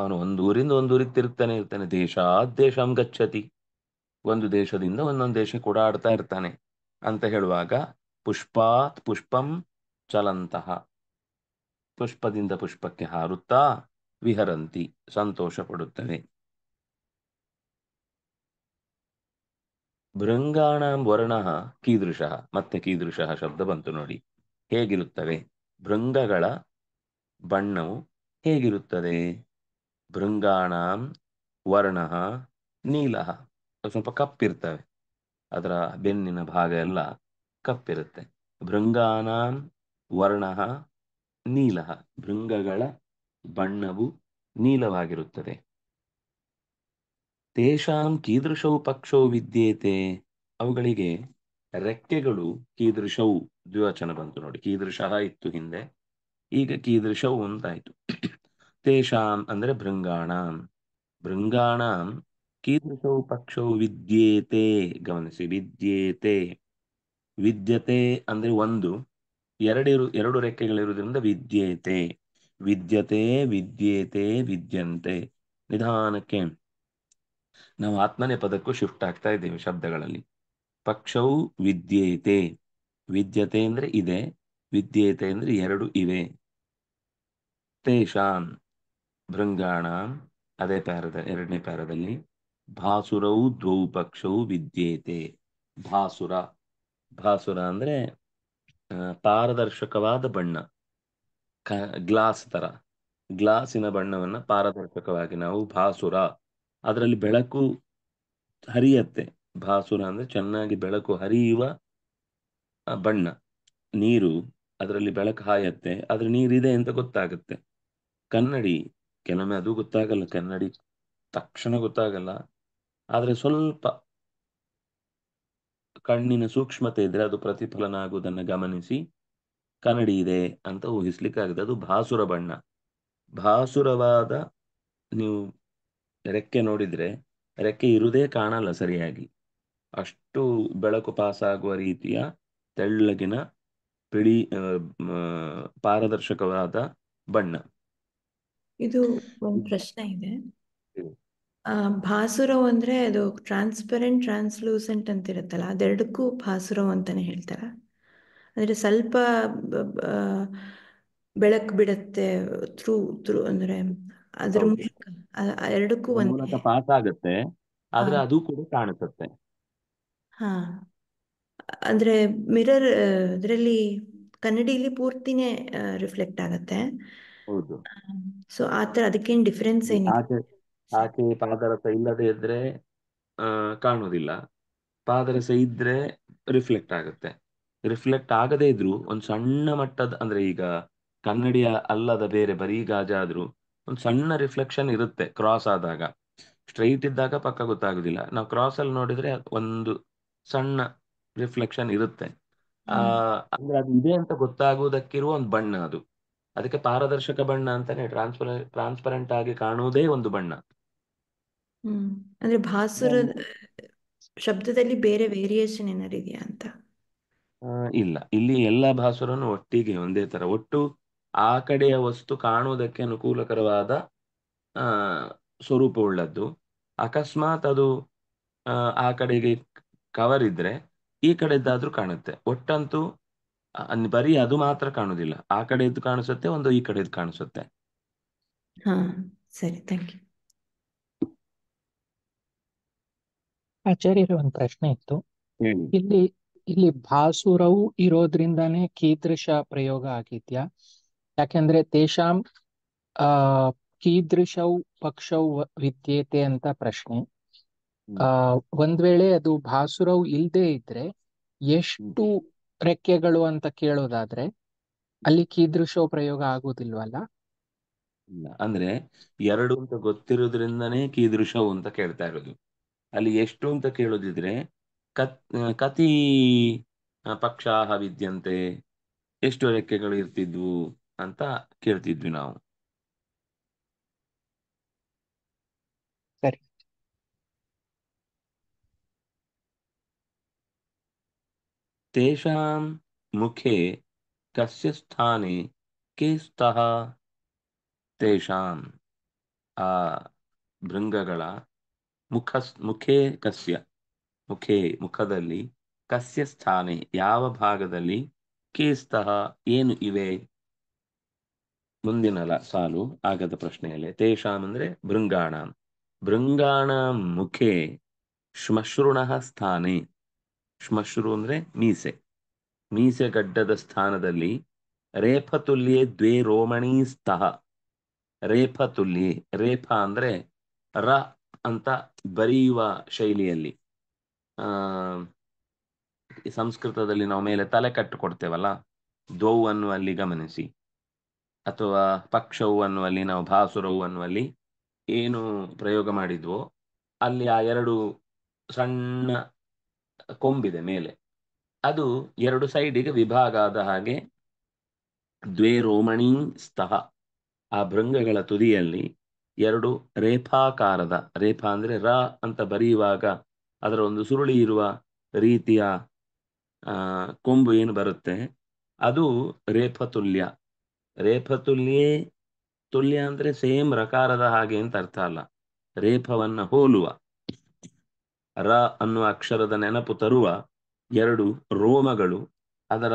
ಅವನು ಒಂದೂರಿಂದ ಒಂದೂರಿಗೆ ತಿರುಗ್ತಾನೆ ಇರ್ತಾನೆ ದೇಶಾತ್ ದೇಶಂ ಗಚ್ಚತಿ ಒಂದು ದೇಶದಿಂದ ಒಂದೊಂದು ದೇಶಕ್ಕೆ ಕೂಡ ಆಡ್ತಾ ಇರ್ತಾನೆ ಅಂತ ಹೇಳುವಾಗ ಪುಷ್ಪಾತ್ ಪುಷ್ಪಂ ಚಲಂತಹ ಪುಷ್ಪದಿಂದ ಪುಷ್ಪಕ್ಕೆ ಹಾರುತ್ತಾ ವಿಹರಂತಿ ಸಂತೋಷ ಪಡುತ್ತವೆ ಭೃಂಗಾಣ ವರ್ಣ ಕೀದೃಶಃ ಮತ್ತೆ ಕೀದೃಶಃ ಶಬ್ದ ಬಂತು ನೋಡಿ ಹೇಗಿರುತ್ತವೆ ಭೃಂಗಗಳ ಬಣ್ಣವು ಹೇಗಿರುತ್ತದೆ ಭೃಂಗಾಣಂ ವರ್ಣ ನೀಲ ಸ್ವಲ್ಪ ಕಪ್ಪಿರ್ತವೆ ಅದರ ಬೆನ್ನಿನ ಭಾಗ ಎಲ್ಲ ಕಪ್ಪಿರುತ್ತೆ ಭೃಂಗಾನಾಂ ವರ್ಣ ನೀಲ ಭೃಂಗಗಳ ಬಣ್ಣವು ನೀಲವಾಗಿರುತ್ತದೆ ತೇಷಾಂ ಕೀದೃಶವು ಪಕ್ಷವು ವಿದ್ಯೇತೆ ಅವುಗಳಿಗೆ ರೆಕ್ಕೆಗಳು ಕೀದೃಶವು ದ್ವಿವಚನ ಬಂತು ನೋಡಿ ಕೀದೃಶಃ ಇತ್ತು ಹಿಂದೆ ಈಗ ಕೀದೃಶವು ಅಂತಾಯ್ತು ತೇಷಾಂ ಅಂದ್ರೆ ಭೃಂಗಾಣಾಂ ಭೃಂಗಾಣಾಂ ಕೀದೃಶೌ ಪಕ್ಷೌ ವಿದ್ಯೇತೆ ಗಮನಿಸಿ ವಿದ್ಯೇತೆ ವಿದ್ಯತೆ ಅಂದ್ರೆ ಒಂದು ಎರಡಿರು ಎರಡು ರೆಕ್ಕೆಗಳಿರುವುದರಿಂದ ವಿದ್ಯೇತೆ ವಿದ್ಯತೆ ವಿದ್ಯೇತೆ ವಿದ್ಯಂತೆ ನಿಧಾನಕ್ಕೆ ನಾವು ಆತ್ಮನೇ ಪದಕ್ಕೂ ಶಿಫ್ಟ್ ಆಗ್ತಾ ಇದ್ದೇವೆ ಶಬ್ದಗಳಲ್ಲಿ ಪಕ್ಷವು ವಿದ್ಯೇತೆ ವಿದ್ಯತೆ ಅಂದ್ರೆ ಇದೆ ವಿದ್ಯೇತೆ ಅಂದ್ರೆ ಎರಡು ಇವೆ ತೇಷಾನ್ ಭೃಂಗಾಣ ಅದೇ ಪ್ಯಾರದ ಎರಡನೇ ಪ್ಯಾರದಲ್ಲಿ ಭಾಸುರವು ದ್ವೌ ಪಕ್ಷವು ವಿದ್ಯೇತೆ ಭಾಸುರ ಭಾಸುರ ಅಂದ್ರೆ ಪಾರದರ್ಶಕವಾದ ಬಣ್ಣ ಗ್ಲಾಸ್ ತರ ಗ್ಲಾಸಿನ ಬಣ್ಣವನ್ನ ಪಾರದರ್ಶಕವಾಗಿ ನಾವು ಭಾಸುರ ಅದರಲ್ಲಿ ಬೆಳಕು ಹರಿಯತ್ತೆ ಭಾಸುರ ಅಂದ್ರೆ ಚೆನ್ನಾಗಿ ಬೆಳಕು ಹರಿಯುವ ಬಣ್ಣ ನೀರು ಅದರಲ್ಲಿ ಬೆಳಕು ಹಾಯತ್ತೆ ಆದ್ರೆ ನೀರಿದೆ ಅಂತ ಗೊತ್ತಾಗುತ್ತೆ ಕನ್ನಡಿ ಕೆಲವೊಮ್ಮೆ ಅದು ಗೊತ್ತಾಗಲ್ಲ ಕನ್ನಡಿ ತಕ್ಷಣ ಗೊತ್ತಾಗಲ್ಲ ಆದರೆ ಸ್ವಲ್ಪ ಕಣ್ಣಿನ ಸೂಕ್ಷ್ಮತೆ ಇದ್ರೆ ಅದು ಪ್ರತಿಫಲನ ಆಗುವುದನ್ನು ಗಮನಿಸಿ ಕನ್ನಡಿ ಇದೆ ಅಂತ ಆಗುತ್ತೆ ಅದು ಭಾಸುರ ಬಣ್ಣ ಭಾಸುರವಾದ ನೀವು ರೆಕ್ಕೆ ನೋಡಿದ್ರೆ ರೆಕ್ಕೆ ಇರುವುದೇ ಕಾಣಲ್ಲ ಸರಿಯಾಗಿ ಅಷ್ಟು ಬೆಳಕು ಪಾಸಾಗುವ ರೀತಿಯ ತೆಳ್ಳಗಿನ ಬಿಳಿ ಪಾರದರ್ಶಕವಾದ ಬಣ್ಣ ಇದು ಒಂದು ಪ್ರಶ್ನೆ ಇದೆ ಭಾಸುರವ್ ಅಂದ್ರೆ ಅದು ಟ್ರಾನ್ಸ್ಪರೆಂಟ್ ಟ್ರಾನ್ಸ್ಲೂಸೆಂಟ್ ಅಂತ ಇರುತ್ತಲ್ಲ ಅದೆರಡಕ್ಕೂ ಭಾಸುರವ್ ಅಂತಾನೆ ಹೇಳ್ತಾರ ಅಂದ್ರೆ ಸ್ವಲ್ಪ ಬೆಳಕು ಬಿಡುತ್ತೆ ಥ್ರೂ ಥ್ರೂ ಅಂದ್ರೆ ಅದ್ರ ಮೂಲಕ ಎರಡಕ್ಕೂ ಒಂದೇ ಆಗುತ್ತೆ ಅದು ಕೂಡ ಕಾಣಿಸುತ್ತೆ ಹಾ ಅಂದ್ರೆ ಮಿರರ್ ಅದರಲ್ಲಿ ಕನ್ನಡಿಲಿ ಪೂರ್ತಿನೇ ರಿಫ್ಲೆಕ್ಟ್ ಆಗುತ್ತೆ ಸೊ ಆತರ ಅದಕ್ಕೇನ್ ಡಿಫರೆನ್ಸ್ ಏನಿದೆ ಆಕೆ ಪಾದರಸ ಇಲ್ಲದೆ ಇದ್ರೆ ಆ ಕಾಣುವುದಿಲ್ಲ ಪಾದರಸ ಇದ್ರೆ ರಿಫ್ಲೆಕ್ಟ್ ಆಗುತ್ತೆ ರಿಫ್ಲೆಕ್ಟ್ ಆಗದೇ ಇದ್ರು ಒಂದು ಸಣ್ಣ ಮಟ್ಟದ ಅಂದ್ರೆ ಈಗ ಕನ್ನಡಿಯ ಅಲ್ಲದ ಬೇರೆ ಬರೀ ಗಾಜಾದ್ರೂ ಒಂದು ಸಣ್ಣ ರಿಫ್ಲೆಕ್ಷನ್ ಇರುತ್ತೆ ಕ್ರಾಸ್ ಆದಾಗ ಸ್ಟ್ರೈಟ್ ಇದ್ದಾಗ ಪಕ್ಕ ಗೊತ್ತಾಗುದಿಲ್ಲ ನಾವು ಕ್ರಾಸ್ ಅಲ್ಲಿ ನೋಡಿದ್ರೆ ಒಂದು ಸಣ್ಣ ರಿಫ್ಲೆಕ್ಷನ್ ಇರುತ್ತೆ ಆ ಅಂದ್ರೆ ಅದು ಇದೆ ಅಂತ ಗೊತ್ತಾಗುವುದಕ್ಕಿರುವ ಒಂದು ಬಣ್ಣ ಅದು ಅದಕ್ಕೆ ಪಾರದರ್ಶಕ ಬಣ್ಣ ಅಂತಾನೆ ಟ್ರಾನ್ಸ್ಪರ ಟ್ರಾನ್ಸ್ಪರೆಂಟ್ ಆಗಿ ಕಾಣುವುದೇ ಒಂದು ಬಣ್ಣ ಅಂದ್ರೆ ಭಾಸುರ ಶಬ್ದದಲ್ಲಿ ಬೇರೆ ವೇರಿಯೇಷನ್ ಏನಾದ್ರು ಇದೆಯಾ ಅಂತ ಇಲ್ಲ ಇಲ್ಲಿ ಎಲ್ಲಾ ಭಾಸುರನು ಒಟ್ಟಿಗೆ ಒಂದೇ ತರ ಒಟ್ಟು ಆ ಕಡೆಯ ವಸ್ತು ಕಾಣುವುದಕ್ಕೆ ಅನುಕೂಲಕರವಾದ ಸ್ವರೂಪ ಸ್ವರೂಪವುಳ್ಳದ್ದು ಅಕಸ್ಮಾತ್ ಅದು ಆ ಕಡೆಗೆ ಕವರ್ ಇದ್ರೆ ಈ ಕಡೆದ್ದಾದ್ರೂ ಕಾಣುತ್ತೆ ಒಟ್ಟಂತೂ ಬರೀ ಅದು ಮಾತ್ರ ಕಾಣುವುದಿಲ್ಲ ಆ ಕಡೆದ್ದು ಕಾಣಿಸುತ್ತೆ ಒಂದು ಈ ಕಡೆದ್ದು ಕಾಣಿಸುತ್ತೆ ಹಾ ಸರಿ ಥ್ಯಾಂಕ್ ಯು ಆಚಾರ್ಯರು ಒಂದು ಪ್ರಶ್ನೆ ಇತ್ತು ಇಲ್ಲಿ ಇಲ್ಲಿ ಭಾಸುರವು ಇರೋದ್ರಿಂದಾನೇ ಕೀದೃಶ ಪ್ರಯೋಗ ಆಗಿದ್ಯಾ ಯಾಕೆಂದ್ರೆ ತೇಷಾಂ ಆ ಕೀದೃಶವು ಪಕ್ಷವು ವಿದ್ಯೇತೆ ಅಂತ ಪ್ರಶ್ನೆ ಆ ಒಂದ್ ವೇಳೆ ಅದು ಭಾಸುರವು ಇಲ್ದೇ ಇದ್ರೆ ಎಷ್ಟು ರೆಕ್ಕೆಗಳು ಅಂತ ಕೇಳೋದಾದ್ರೆ ಅಲ್ಲಿ ಕೀದೃಶ ಪ್ರಯೋಗ ಆಗೋದಿಲ್ವಲ್ಲ ಅಂದ್ರೆ ಎರಡು ಅಂತ ಗೊತ್ತಿರೋದ್ರಿಂದನೇ ಕೀದೃಶವು ಅಂತ ಕೇಳ್ತಾ ಇರೋದು ಅಲ್ಲಿ ಎಷ್ಟು ಅಂತ ಕೇಳೋದಿದ್ರೆ ಕತ್ ಕತಿ ಪಕ್ಷಾಹ ವಿದ್ಯಂತೆ ಎಷ್ಟು ರೆಕ್ಕೆಗಳು ಇರ್ತಿದ್ವು ಅಂತ ಕೇಳ್ತಿದ್ವಿ ನಾವು ತೇಷಾಂ ಮುಖೆ ಕಸ್ಯ ಸ್ಥಾನೆ ಕೇ ಸ್ತಃ ತೇಷಾಂ ಆ ಭೃಂಗಗಳ ಮುಖ ಮುಖೇ ಕಸ್ಯ ಮುಖೇ ಮುಖದಲ್ಲಿ ಕಸ್ಯ ಸ್ಥಾನೆ ಯಾವ ಭಾಗದಲ್ಲಿ ಕೇಸ್ತಃ ಏನು ಇವೆ ಮುಂದಿನ ಸಾಲು ಆಗದ ಪ್ರಶ್ನೆಯಲ್ಲಿ ತೇಷಾಂ ಅಂದ್ರೆ ಭೃಂಗಾಣಾಂ ಭೃಂಗಾಣಾಂ ಮುಖೆ ಶ್ಮಶ್ರೂಣ ಸ್ಥಾನೆ ಶ್ಮಶ್ರು ಅಂದ್ರೆ ಮೀಸೆ ಮೀಸೆ ಗಡ್ಡದ ಸ್ಥಾನದಲ್ಲಿ ರೇಫತುಲ್ಯೆ ದ್ವೇ ರೋಮಣೀ ಸ್ತಃ ರೇಫತುಲ್ಯೆ ರೇಫ ಅಂದ್ರೆ ರ ಅಂತ ಬರೆಯುವ ಶೈಲಿಯಲ್ಲಿ ಆ ಸಂಸ್ಕೃತದಲ್ಲಿ ನಾವು ಮೇಲೆ ತಲೆ ಕಟ್ಟು ಕೊಡ್ತೇವಲ್ಲ ಅನ್ನು ಅನ್ನುವಲ್ಲಿ ಗಮನಿಸಿ ಅಥವಾ ಪಕ್ಷವು ಅನ್ನುವಲ್ಲಿ ನಾವು ಭಾಸುರವು ಅನ್ನುವಲ್ಲಿ ಏನು ಪ್ರಯೋಗ ಮಾಡಿದ್ವೋ ಅಲ್ಲಿ ಆ ಎರಡು ಸಣ್ಣ ಕೊಂಬಿದೆ ಮೇಲೆ ಅದು ಎರಡು ಸೈಡಿಗೆ ವಿಭಾಗ ಆದ ಹಾಗೆ ದ್ವೇ ರೋಮಣಿ ಸ್ತಃ ಆ ಭೃಂಗಗಳ ತುದಿಯಲ್ಲಿ ಎರಡು ರೇಫಾಕಾರದ ರೇಫಾ ಅಂದರೆ ರ ಅಂತ ಬರೆಯುವಾಗ ಅದರ ಒಂದು ಸುರುಳಿ ಇರುವ ರೀತಿಯ ಕೊಂಬು ಏನು ಬರುತ್ತೆ ಅದು ರೇಫತುಲ್ಯ ರೇಫತುಲ್ಯೇ ತುಲ್ಯ ಅಂದರೆ ಸೇಮ್ ರಕಾರದ ಹಾಗೆ ಅಂತ ಅರ್ಥ ಅಲ್ಲ ರೇಫವನ್ನು ಹೋಲುವ ರ ಅನ್ನುವ ಅಕ್ಷರದ ನೆನಪು ತರುವ ಎರಡು ರೋಮಗಳು ಅದರ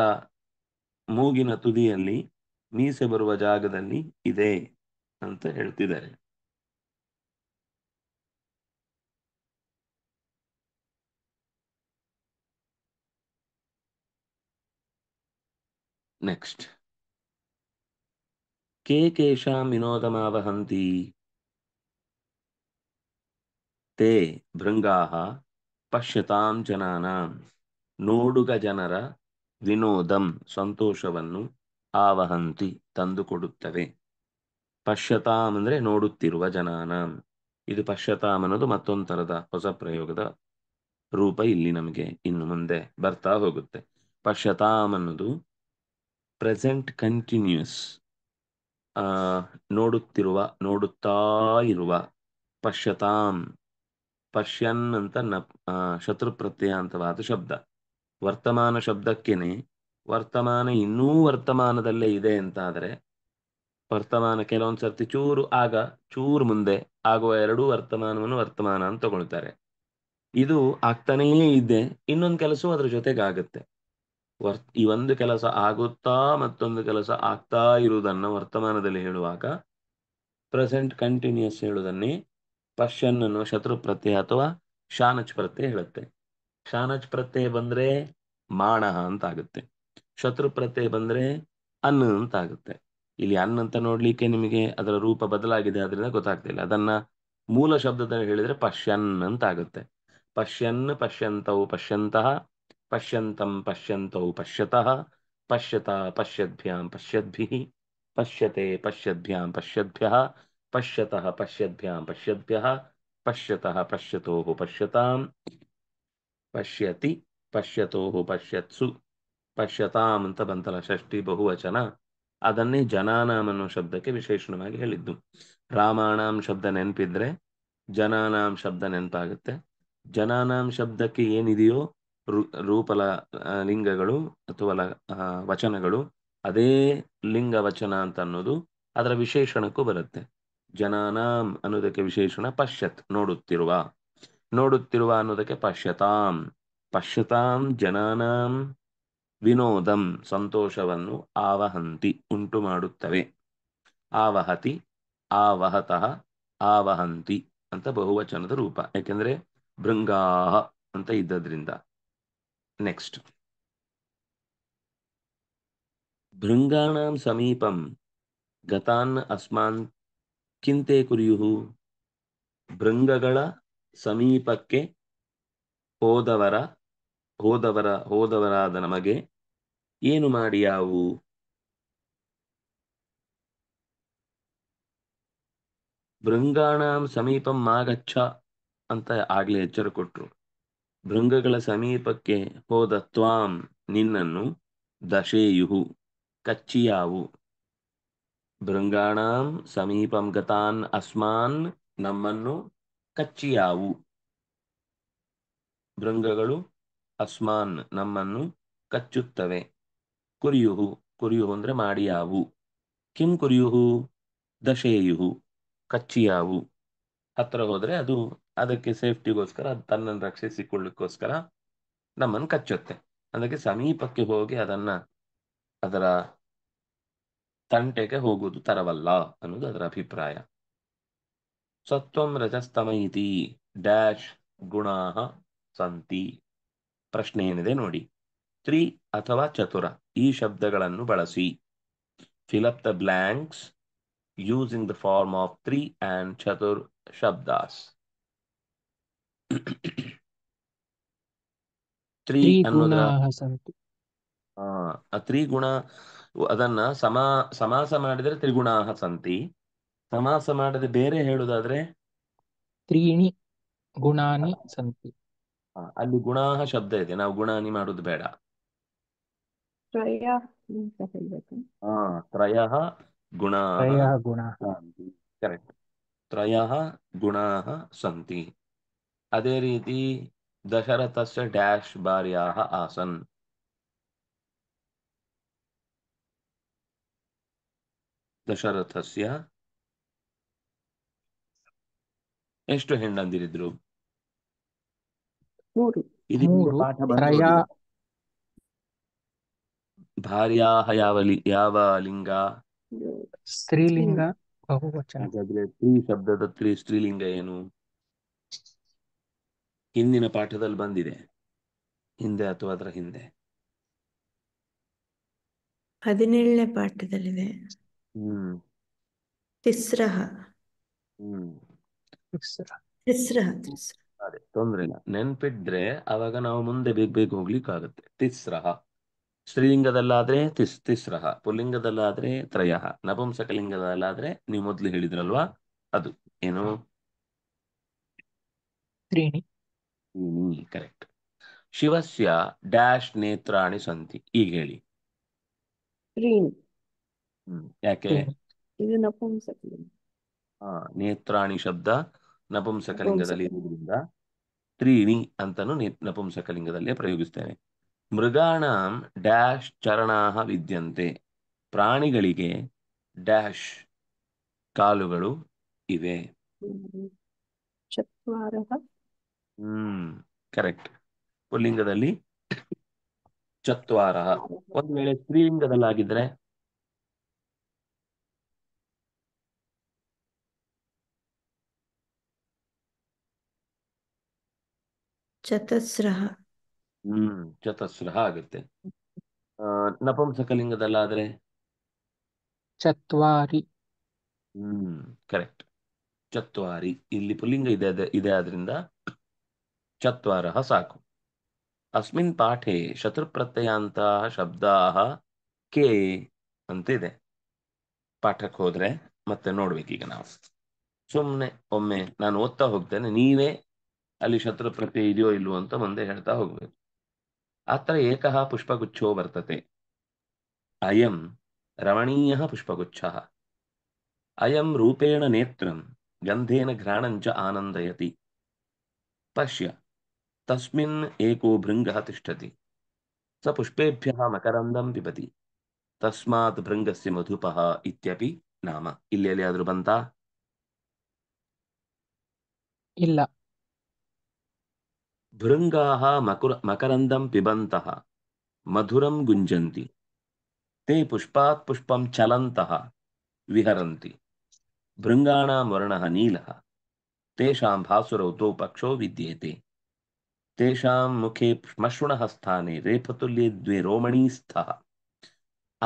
ಮೂಗಿನ ತುದಿಯಲ್ಲಿ ಮೀಸೆ ಬರುವ ಜಾಗದಲ್ಲಿ ಇದೆ ಅಂತ ಹೇಳ್ತಿದ್ದಾರೆ ನೆಕ್ಸ್ಟ್ ಕೇ ಕೇಶಾಂ ವಿನೋದಮಾವಹಂತಿ ತೇ ಭೃಂಗಾಹ ಪಶ್ಯತಾಂ ಜನಾಂ ನೋಡುಗ ಜನರ ವಿನೋದಂ ಸಂತೋಷವನ್ನು ಆವಹಂತಿ ತಂದುಕೊಡುತ್ತವೆ ಪಶ್ಯತಾಂ ಅಂದರೆ ನೋಡುತ್ತಿರುವ ಜನಾಂ ಇದು ಪಶ್ಯತಾಂ ಅನ್ನೋದು ಮತ್ತೊಂದು ಥರದ ಹೊಸ ಪ್ರಯೋಗದ ರೂಪ ಇಲ್ಲಿ ನಮಗೆ ಇನ್ನು ಮುಂದೆ ಬರ್ತಾ ಹೋಗುತ್ತೆ ಪಶ್ಯತಾಂ ಅನ್ನೋದು ಪ್ರೆಸೆಂಟ್ ಕಂಟಿನ್ಯೂಸ್ ನೋಡುತ್ತಿರುವ ನೋಡುತ್ತಾ ಇರುವ ಪಶ್ಯತಾಂ ಪಶ್ಯನ್ ಅಂತ ನ ಶತ್ರು ಅಂತವಾದ ಶಬ್ದ ವರ್ತಮಾನ ಶಬ್ದಕ್ಕೇನೆ ವರ್ತಮಾನ ಇನ್ನೂ ವರ್ತಮಾನದಲ್ಲೇ ಇದೆ ಅಂತಾದರೆ ವರ್ತಮಾನ ಕೆಲವೊಂದು ಸರ್ತಿ ಚೂರು ಆಗ ಚೂರು ಮುಂದೆ ಆಗುವ ಎರಡೂ ವರ್ತಮಾನವನ್ನು ವರ್ತಮಾನ ಅಂತ ತಗೊಳ್ತಾರೆ ಇದು ಆಗ್ತಾನೇ ಇದೆ ಇನ್ನೊಂದು ಕೆಲಸವೂ ಅದ್ರ ಜೊತೆಗಾಗುತ್ತೆ ವರ್ತ್ ಈ ಒಂದು ಕೆಲಸ ಆಗುತ್ತಾ ಮತ್ತೊಂದು ಕೆಲಸ ಆಗ್ತಾ ಇರುವುದನ್ನು ವರ್ತಮಾನದಲ್ಲಿ ಹೇಳುವಾಗ ಪ್ರೆಸೆಂಟ್ ಕಂಟಿನ್ಯೂಸ್ ಹೇಳುವುದನ್ನೇ ಪಶ್ಯನ್ ಅನ್ನು ಶತ್ರು ಪ್ರತ್ಯಯ ಅಥವಾ ಶಾನಚ್ ಪ್ರತ್ಯಯ ಹೇಳುತ್ತೆ ಶಾನಚ್ ಪ್ರತ್ಯಯ ಬಂದ್ರೆ ಮಾಣ ಅಂತ ಆಗುತ್ತೆ ಶತ್ರು ಪ್ರತ್ಯಯ ಬಂದ್ರೆ ಅನ್ನ ಅಂತ ಆಗುತ್ತೆ ಇಲ್ಲಿ ಅನ್ ಅಂತ ನೋಡ್ಲಿಕ್ಕೆ ನಿಮಗೆ ಅದರ ರೂಪ ಬದಲಾಗಿದೆ ಅದರಿಂದ ಗೊತ್ತಾಗ್ತಿಲ್ಲ ಅದನ್ನ ಮೂಲ ಶಬ್ದದಲ್ಲಿ ಹೇಳಿದ್ರೆ ಪಶ್ಯನ್ ಅಂತ ಆಗುತ್ತೆ ಪಶ್ಯನ್ ಪಶ್ಯಂತವು ಪಶ್ಯಂತಹ पश्यत पश्यत पश्यत पश्यत पश्यभ्या पश्य पश्यते पश्यद्भ्यां पश्यद्भ्यः पश्यतः पश्यद्भ्यां पश्यद्भ्यः पश्यतः पश्यतोः पश्यतां पश्यति पश्यतोः पश्यत्सु ಪಶ್ಯತಾಂ ಅಂತ ಬಂತಲ್ಲ ಷಷ್ಠಿ ಬಹುವಚನ ಅದನ್ನೇ ಜನಾನಾಂ ಅನ್ನೋ ಶಬ್ದಕ್ಕೆ ವಿಶೇಷಣವಾಗಿ ಹೇಳಿದ್ದು ರಾಮಾಣಾಂ ಶಬ್ದ ನೆನಪಿದ್ರೆ ಜನಾನಾಂ ಶಬ್ದ ನೆನಪಾಗುತ್ತೆ ಜನಾನಾಂ ಶಬ್ದಕ್ಕೆ ಏನಿದೆಯೋ ರೂಪಲ ಲಿಂಗಗಳು ಅಥವಾ ವಚನಗಳು ಅದೇ ಲಿಂಗ ವಚನ ಅಂತ ಅನ್ನೋದು ಅದರ ವಿಶೇಷಣಕ್ಕೂ ಬರುತ್ತೆ ಜನಾನಾಂ ಅನ್ನೋದಕ್ಕೆ ವಿಶೇಷಣ ಪಶ್ಯತ್ ನೋಡುತ್ತಿರುವ ನೋಡುತ್ತಿರುವ ಅನ್ನೋದಕ್ಕೆ ಪಶ್ಯತಾಂ ಪಶ್ಯತಾಂ ಜನಾನಾಂ ವಿನೋದಂ ಸಂತೋಷವನ್ನು ಆವಹಂತಿ ಉಂಟು ಮಾಡುತ್ತವೆ ಆವಹತಿ ಆವಹತಃ ಆವಹಂತಿ ಅಂತ ಬಹುವಚನದ ರೂಪ ಯಾಕೆಂದ್ರೆ ಭೃಂಗಾಹ ಅಂತ ಇದ್ದದ್ರಿಂದ ನೆಕ್ಸ್ಟ್ ಭೃಂಗಾಣಾಂ ಸಮೀಪಂ ಗತಾನ್ ಅಸ್ಮಾನ್ ಕಿಂತೆ ಕುರಿಯು ಭೃಂಗಗಳ ಸಮೀಪಕ್ಕೆ ಹೋದವರ ಹೋದವರ ಹೋದವರಾದ ನಮಗೆ ಏನು ಮಾಡಿ ಮಾಡಿಯಾವು ಭೃಂಗಾಣಾಂ ಸಮೀಪಂ ಮಾಗಚ್ಚ ಅಂತ ಆಗ್ಲೇ ಎಚ್ಚರ ಕೊಟ್ರು ಭೃಂಗಗಳ ಸಮೀಪಕ್ಕೆ ಹೋದ ತ್ವಾಂ ನಿನ್ನನ್ನು ದಶೇಯುಹು ಕಚ್ಚಿಯಾವು ಭೃಂಗಾಣಾಂ ಸಮೀಪಂ ಗತಾನ್ ಅಸ್ಮಾನ್ ನಮ್ಮನ್ನು ಕಚ್ಚಿಯಾವು ಭೃಂಗಗಳು ಅಸ್ಮಾನ್ ನಮ್ಮನ್ನು ಕಚ್ಚುತ್ತವೆ ಕುರಿಯುಹು ಕುರಿಯು ಅಂದ್ರೆ ಮಾಡಿಯಾವು ಕಿಂ ಕುರಿಯುಹು ದಶೇಯುಹು ಕಚ್ಚಿಯಾವು ಹತ್ರ ಹೋದರೆ ಅದು ಅದಕ್ಕೆ ಸೇಫ್ಟಿಗೋಸ್ಕರ ಅದು ತನ್ನನ್ನು ರಕ್ಷಿಸಿಕೊಳ್ಳಕ್ಕೋಸ್ಕರ ನಮ್ಮನ್ನು ಕಚ್ಚುತ್ತೆ ಅದಕ್ಕೆ ಸಮೀಪಕ್ಕೆ ಹೋಗಿ ಅದನ್ನ ಅದರ ತಂಟೆಗೆ ಹೋಗುವುದು ತರವಲ್ಲ ಅನ್ನೋದು ಅದರ ಅಭಿಪ್ರಾಯ ಸತ್ವಂ ರಜಸ್ತಮ ಇತಿ ಡ್ಯಾಶ್ ಗುಣ ಸಂತಿ ಪ್ರಶ್ನೆ ಏನಿದೆ ನೋಡಿ ತ್ರಿ ಅಥವಾ ಚತುರ ಈ ಶಬ್ದಗಳನ್ನು ಬಳಸಿ fill up the blanks using the form of three and ಚತುರ್ ಶಬ್ದಾಸ್ ತ್ರೀ ಅನ್ನೋದ್ರ ಆ ತ್ರಿಗುಣ ಅದನ್ನ ಸಮಾ ಸಮಾಸ ಮಾಡಿದ್ರೆ ತ್ರಿಗುಣಾಹ ಸಂತಿ ಸಮಾಸ ಮಾಡದೆ ಬೇರೆ ಹೇಳುದಾದ್ರೆ ತ್ರೀಣಿ ಗುಣಾನಿ ಸಂತಿ ಆ, ಅಲ್ಲಿ ಗುಣಾಹ ಶಬ್ದ ಇದೆ ನಾವು ಗುಣಾನಿ ಮಾಡುದು ಬೇಡ ತ್ರಯ ಅಂತ ಹೇಳ್ಬೇಕು ಹಾ ತ್ರಯ ಗುಣ ಸಂತಿ ಕರೆಕ್ಟ್ ತ್ರಯ ಗುಣಾಹ ಸಂತಿ ಅದೇ ರೀತಿ ದಶರಥಸ್ಯ ಡ್ಯಾಶ್ ಭಾರ್ಯಾ ಆಸನ್ ದಶರಥಸ್ಯ ಎಷ್ಟು ಹೆಣ್ಣಂದಿರಿದ್ರು ಭಾರ್ಯಾ ಯಾವ ಯಾವ ಲಿಂಗ ಸ್ತ್ರೀಲಿಂಗ ಬಹುವಚನ ತ್ರೀ ಶಬ್ದದ ತ್ರೀ ಸ್ತ್ರೀಲಿಂಗ ಏನು ಹಿಂದಿನ ಪಾಠದಲ್ಲಿ ಬಂದಿದೆ ಹಿಂದೆ ಅಥವಾ ಅದರ ಹಿಂದೆ ಹದಿನೇಳನೇ ಪಾಠದಲ್ಲಿದೆ ಹ್ಮ್ ತೊಂದ್ರೆ ಇಲ್ಲ ನೆನ್ಪಿದ್ರೆ ಅವಾಗ ನಾವು ಮುಂದೆ ಬೇಗ ಬೇಗ ಆಗುತ್ತೆ ತಿಸ್ರಹ ಸ್ತ್ರೀಲಿಂಗದಲ್ಲಾದ್ರೆ ತಿಸ್ ತಿಸ್ರಹ ಪುಲ್ಲಿಂಗದಲ್ಲಾದ್ರೆ ತ್ರಯಃ ನಪುಂಸಕಲಿಂಗದಲ್ಲಾದ್ರೆ ನೀವು ಮೊದ್ಲು ಹೇಳಿದ್ರಲ್ವಾ ಅದು ಏನು ಕರೆಕ್ಟ್ ಶಿವಸ್ಯ ಡ್ಯಾಶ್ ನೇತ್ರಾಣಿ ಸಂತಿ ಈಗ ಹೇಳಿ ಯಾಕೆ ಇದು ನಪುಂಸಕಲಿಂಗ ನೇತ್ರಾಣಿ ಶಬ್ದ ನಪುಂಸಕಲಿಂಗದಲ್ಲಿ ಇರುವುದರಿಂದ ತ್ರೀಣಿ ಅಂತಾನು ನಪುಂಸಕಲಿಂಗದಲ್ಲಿ ಪ್ರಯೋಗಿಸ್ತೇನೆ ಮೃಗಾಣ ಡ್ಯಾಶ್ ಚರಣಾಹ ವಿದ್ಯಂತೆ ಪ್ರಾಣಿಗಳಿಗೆ ಡ್ಯಾಶ್ ಕಾಲುಗಳು ಇವೆ ಚತ್ವಾರಹ ಹ್ಮ್ ಕರೆಕ್ಟ್ ಪುಲ್ಲಿಂಗದಲ್ಲಿ ಚತ್ವಾರ ಒಂದು ವೇಳೆ ಸ್ತ್ರೀಲಿಂಗದಲ್ಲಾಗಿದ್ರೆ ಚತಸ್ರ ಹ್ಮ್ ಚತಸ್ರಹ ಆಗುತ್ತೆ ನಪುಂಸಕಲಿಂಗದಲ್ಲಾದ್ರೆ ಚತ್ವಾರಿ ಹ್ಮ್ ಕರೆಕ್ಟ್ ಚತ್ವಾರಿ ಇಲ್ಲಿ ಪುಲ್ಲಿಂಗ ಇದೆ ಇದೆ ಆದ್ರಿಂದ ಚತ್ವರಃ ಸಾಕು ಅಸ್ಮಿನ್ ಪಾಠೆ ಶತ್ರುಪ್ರತ್ಯಯಾಂತಹ ಶಬ್ದ ಕೆ ಅಂತಿದೆ ಪಾಠಕ್ಕೆ ಹೋದ್ರೆ ಮತ್ತೆ ನೋಡ್ಬೇಕೀಗ ನಾವು ಸುಮ್ಮನೆ ಒಮ್ಮೆ ನಾನು ಓದ್ತಾ ಹೋಗ್ತೇನೆ ನೀವೇ ಅಲ್ಲಿ ಪ್ರತ್ಯಯ ಇದೆಯೋ ಇಲ್ವೋ ಅಂತ ಮುಂದೆ ಹೇಳ್ತಾ ಹೋಗ್ಬೇಕು ಅತ್ರ ಏಕಃ ಪುಷ್ಪಗುಚ್ಛೋ ಬರ್ತತೆ ಅಯಂ ರಮಣೀಯ ಪುಷ್ಪಗುಚ್ಛ ಅಯಂ ರೂಪೇಣ ನೇತ್ರಂ ಗಂಧೇನ ಘ್ರಾಣಂಚ ಆನಂದಯತಿ ಪಶ್ಯ ತಸ್ಮಿನ್ एको भृङ्गः तिष्ठति स पुष्पेभ्यः मकरन्दं पिबति ತಸ್ಮಾತ್ ಭೃಂಗಸ್ಯ ಮಧುಪಃ ಇತ್ಯಪಿ ನಾಮ ಇಲ್ಲಿ ಎಲ್ಲಿಯಾದ್ರೂ ಬಂತ ಇಲ್ಲ ಭೃಂಗಾಹ ಮಕುರ ಮಕರಂದಂ ಪಿಬಂತಹ ಮಧುರಂ ಗುಂಜಂತಿ ತೇ ಪುಷ್ಪಾತ್ ಪುಷ್ಪಂ ಚಲಂತಹ ವಿಹರಂತಿ ಭೃಂಗಾಣಾಂ ವರ್ಣಃ ನೀಲಃ ತೇಷಾಂ ಪಕ್ಷೋ ತೇಷಾಂ ಮುಖೇ ಶ್ಮಶ್ರುಣ ಸ್ಥಾನೆ ರೇಪತುಲ್ಯೆ ದ್ವೇ ರೋಮಣೀ ಸ್ಥ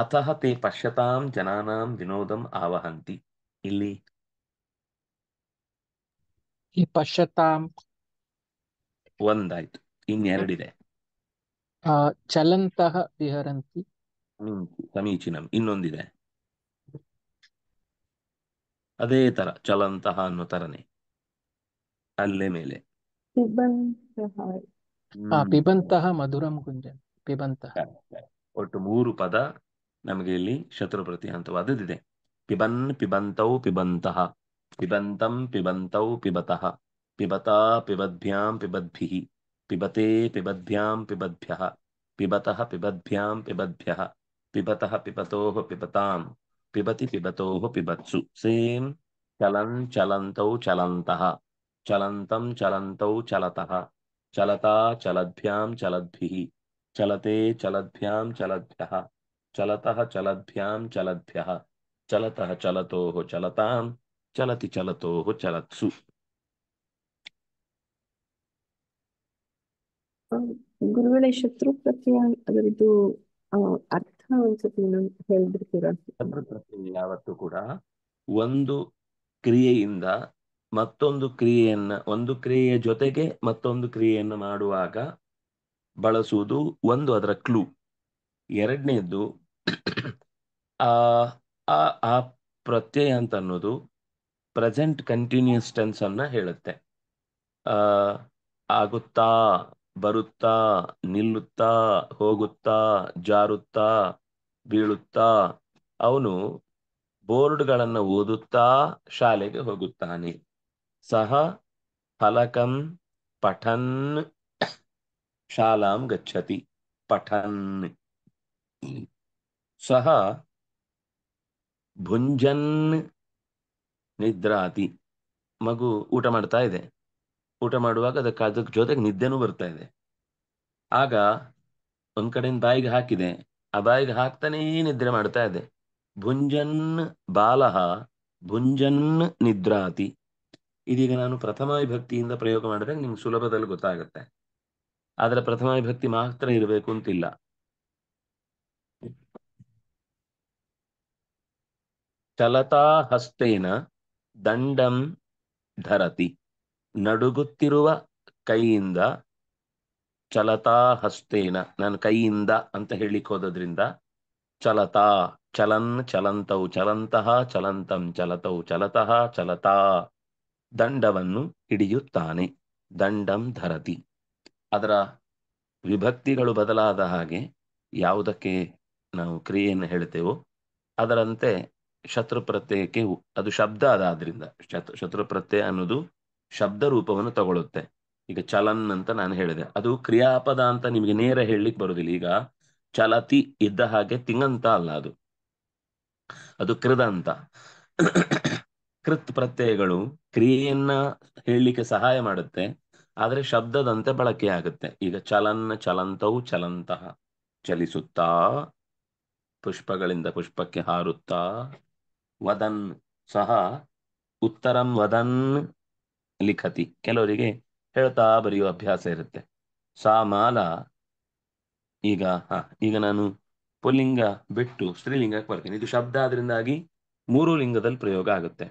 ಅತಃ ತೇ ಪಶ್ಯತಾಂ ಜನಾನಾಂ ವಿನೋದಂ ಆವಹಂತಿ ಇಲ್ಲಿ ಈ ಪಶ್ಯತಾಂ ಒಂದಾಯ್ತು ಇನ್ನೆರಡಿದೆ ಚಲಂತಹ ವಿಹರಂತಿ ಸಮೀಚೀನಂ ಇನ್ನೊಂದಿದೆ ಅದೇ ತರ ಚಲಂತಹ ಅನ್ನೋ ತರನೇ ಅಲ್ಲೇ ಮೇಲೆ ಪಿಬಂತಃ ಹಾ ಪಿಬಂತಹ ಮಧುರಂ ಕುಂಜನ್ ಪಿಬಂತಹ ಒಟ್ಟು ಮೂರು ಪದ ನಮಗೆ ಇಲ್ಲಿ ಶತ್ರುಪ್ರತಿ ಹಂತವಾದದ್ದಿದೆ ಪಿಬನ್ ಪಿಬಂತೌ ಪಿಬಂತಹ ಪಿಬಂತಂ ಪಿಬಂತೌ ಪಿಬತಃ ಪಿಬತಾ ಪಿಬದ್ಭ್ಯಾಂ ಪಿಬದ್ಭಿಃ ಪಿಬತೆ ಪಿಬದ್ಭ್ಯಾಂ ಪಿಬದ್ಭ್ಯಃ ಪಿಬತಃ ಪಿಬದ್ಭ್ಯಾಂ ಪಿಬದ್ಭ್ಯಃ ಪಿಬತಃ ಪಿಬತೋಃ ಪಿಬತಾಂ ಪಿಬತಿ ಪಿಬತೋಃ ಪಿಬತ್ಸು ಸೇಮ್ ಚಲನ್ ಚಲಂತೌ ಚಲಂತಃ चलन्तं चलन्तौ चलतः चलता चलद्भ्यां चलद्भिः चलते चलद्भ्यां चलद्भ्यः चलतः चलद्भ्यां चलद्भ्यः चलतः चलतोः चलतां चलति चलतोः चलत्सु ಗುರುಗಳೇ ಶತ್ರು ಪ್ರತ್ಯಯ ಅದರದ್ದು ಅರ್ಥ ಶತ್ರು ಪ್ರತ್ಯಯ ಕೂಡ ಒಂದು ಕ್ರಿಯೆಯಿಂದ ಮತ್ತೊಂದು ಕ್ರಿಯೆಯನ್ನ ಒಂದು ಕ್ರಿಯೆಯ ಜೊತೆಗೆ ಮತ್ತೊಂದು ಕ್ರಿಯೆಯನ್ನು ಮಾಡುವಾಗ ಬಳಸುವುದು ಒಂದು ಅದರ ಕ್ಲೂ ಎರಡನೇದು ಆ ಆ ಪ್ರತ್ಯಯ ಅಂತ ಅನ್ನೋದು ಪ್ರೆಸೆಂಟ್ ಕಂಟಿನ್ಯೂಸ್ ಟೆನ್ಸ್ ಅನ್ನ ಹೇಳುತ್ತೆ ಆ ಆಗುತ್ತಾ ಬರುತ್ತಾ ನಿಲ್ಲುತ್ತಾ ಹೋಗುತ್ತಾ ಜಾರುತ್ತಾ ಬೀಳುತ್ತಾ ಅವನು ಬೋರ್ಡ್ಗಳನ್ನು ಓದುತ್ತಾ ಶಾಲೆಗೆ ಹೋಗುತ್ತಾನೆ ಸಹ ಫಲಕಂ ಪಠನ್ ಶಾಲಾಂ ಗಚ್ಚತಿ ಪಠನ್ ಸಹ ಭುಂಜನ್ ನಿದ್ರಾತಿ ಮಗು ಊಟ ಮಾಡ್ತಾ ಇದೆ ಊಟ ಮಾಡುವಾಗ ಅದಕ್ಕೆ ಅದಕ್ಕೆ ಜೊತೆಗೆ ನಿದ್ದೆನೂ ಬರ್ತಾ ಇದೆ ಆಗ ಒಂದ್ ಕಡೆಯಿಂದ ಬಾಯಿಗೆ ಹಾಕಿದೆ ಆ ಬಾಯಿಗೆ ಹಾಕ್ತಾನೇ ನಿದ್ರೆ ಮಾಡ್ತಾ ಇದೆ ಭುಂಜನ್ ಬಾಲಹ ಭುಂಜನ್ ನಿದ್ರಾತಿ ಇದೀಗ ನಾನು ಪ್ರಥಮ ವಿಭಕ್ತಿಯಿಂದ ಪ್ರಯೋಗ ಮಾಡಿದ್ರೆ ನಿಮ್ಗೆ ಸುಲಭದಲ್ಲಿ ಗೊತ್ತಾಗುತ್ತೆ ಆದ್ರೆ ಪ್ರಥಮ ವಿಭಕ್ತಿ ಮಾತ್ರ ಇರಬೇಕು ಅಂತಿಲ್ಲ ಚಲತಾ ಹಸ್ತೇನ ದಂಡಂ ಧರತಿ ನಡುಗುತ್ತಿರುವ ಕೈಯಿಂದ ಚಲತಾ ಹಸ್ತೇನ ನನ್ನ ಕೈಯಿಂದ ಅಂತ ಹೇಳಿಕ್ ಹೋದ್ರಿಂದ ಚಲತಾ ಚಲನ್ ಚಲಂತೌ ಚಲಂತಹ ಚಲಂತಂ ಚಲತೌ ಚಲತಃ ಚಲತಾ ದಂಡವನ್ನು ಹಿಡಿಯುತ್ತಾನೆ ದಂಡಂ ಧರತಿ ಅದರ ವಿಭಕ್ತಿಗಳು ಬದಲಾದ ಹಾಗೆ ಯಾವುದಕ್ಕೆ ನಾವು ಕ್ರಿಯೆಯನ್ನು ಹೇಳ್ತೇವೋ ಅದರಂತೆ ಶತ್ರು ಪ್ರತ್ಯಯಕ್ಕೆ ಅದು ಶಬ್ದ ಅದಾದ್ರಿಂದ ಶತ್ ಶತ್ರು ಪ್ರತ್ಯಯ ಅನ್ನೋದು ಶಬ್ದ ರೂಪವನ್ನು ತಗೊಳ್ಳುತ್ತೆ ಈಗ ಚಲನ್ ಅಂತ ನಾನು ಹೇಳಿದೆ ಅದು ಕ್ರಿಯಾಪದ ಅಂತ ನಿಮಗೆ ನೇರ ಹೇಳಲಿಕ್ಕೆ ಬರುದಿಲ್ಲ ಈಗ ಚಲತಿ ಇದ್ದ ಹಾಗೆ ತಿಂಗಂತ ಅಲ್ಲ ಅದು ಅದು ಕೃದಂತ ಕೃತ್ ಪ್ರತ್ಯಯಗಳು ಕ್ರಿಯೆಯನ್ನ ಹೇಳಲಿಕ್ಕೆ ಸಹಾಯ ಮಾಡುತ್ತೆ ಆದ್ರೆ ಶಬ್ದದಂತೆ ಆಗುತ್ತೆ ಈಗ ಚಲನ್ ಚಲಂತವು ಚಲಂತಹ ಚಲಿಸುತ್ತಾ ಪುಷ್ಪಗಳಿಂದ ಪುಷ್ಪಕ್ಕೆ ಹಾರುತ್ತಾ ವದನ್ ಸಹ ಉತ್ತರಂ ವದನ್ ಲಿಖತಿ ಕೆಲವರಿಗೆ ಹೇಳ್ತಾ ಬರೆಯುವ ಅಭ್ಯಾಸ ಇರುತ್ತೆ ಸಾ ಮಾಲ ಈಗ ಹ ಈಗ ನಾನು ಪುಲ್ಲಿಂಗ ಬಿಟ್ಟು ಸ್ತ್ರೀಲಿಂಗಕ್ಕೆ ಬರ್ತೀನಿ ಇದು ಶಬ್ದ ಅದರಿಂದಾಗಿ ಮೂರು ಲಿಂಗದಲ್ಲಿ ಪ್ರಯೋಗ ಆಗುತ್ತೆ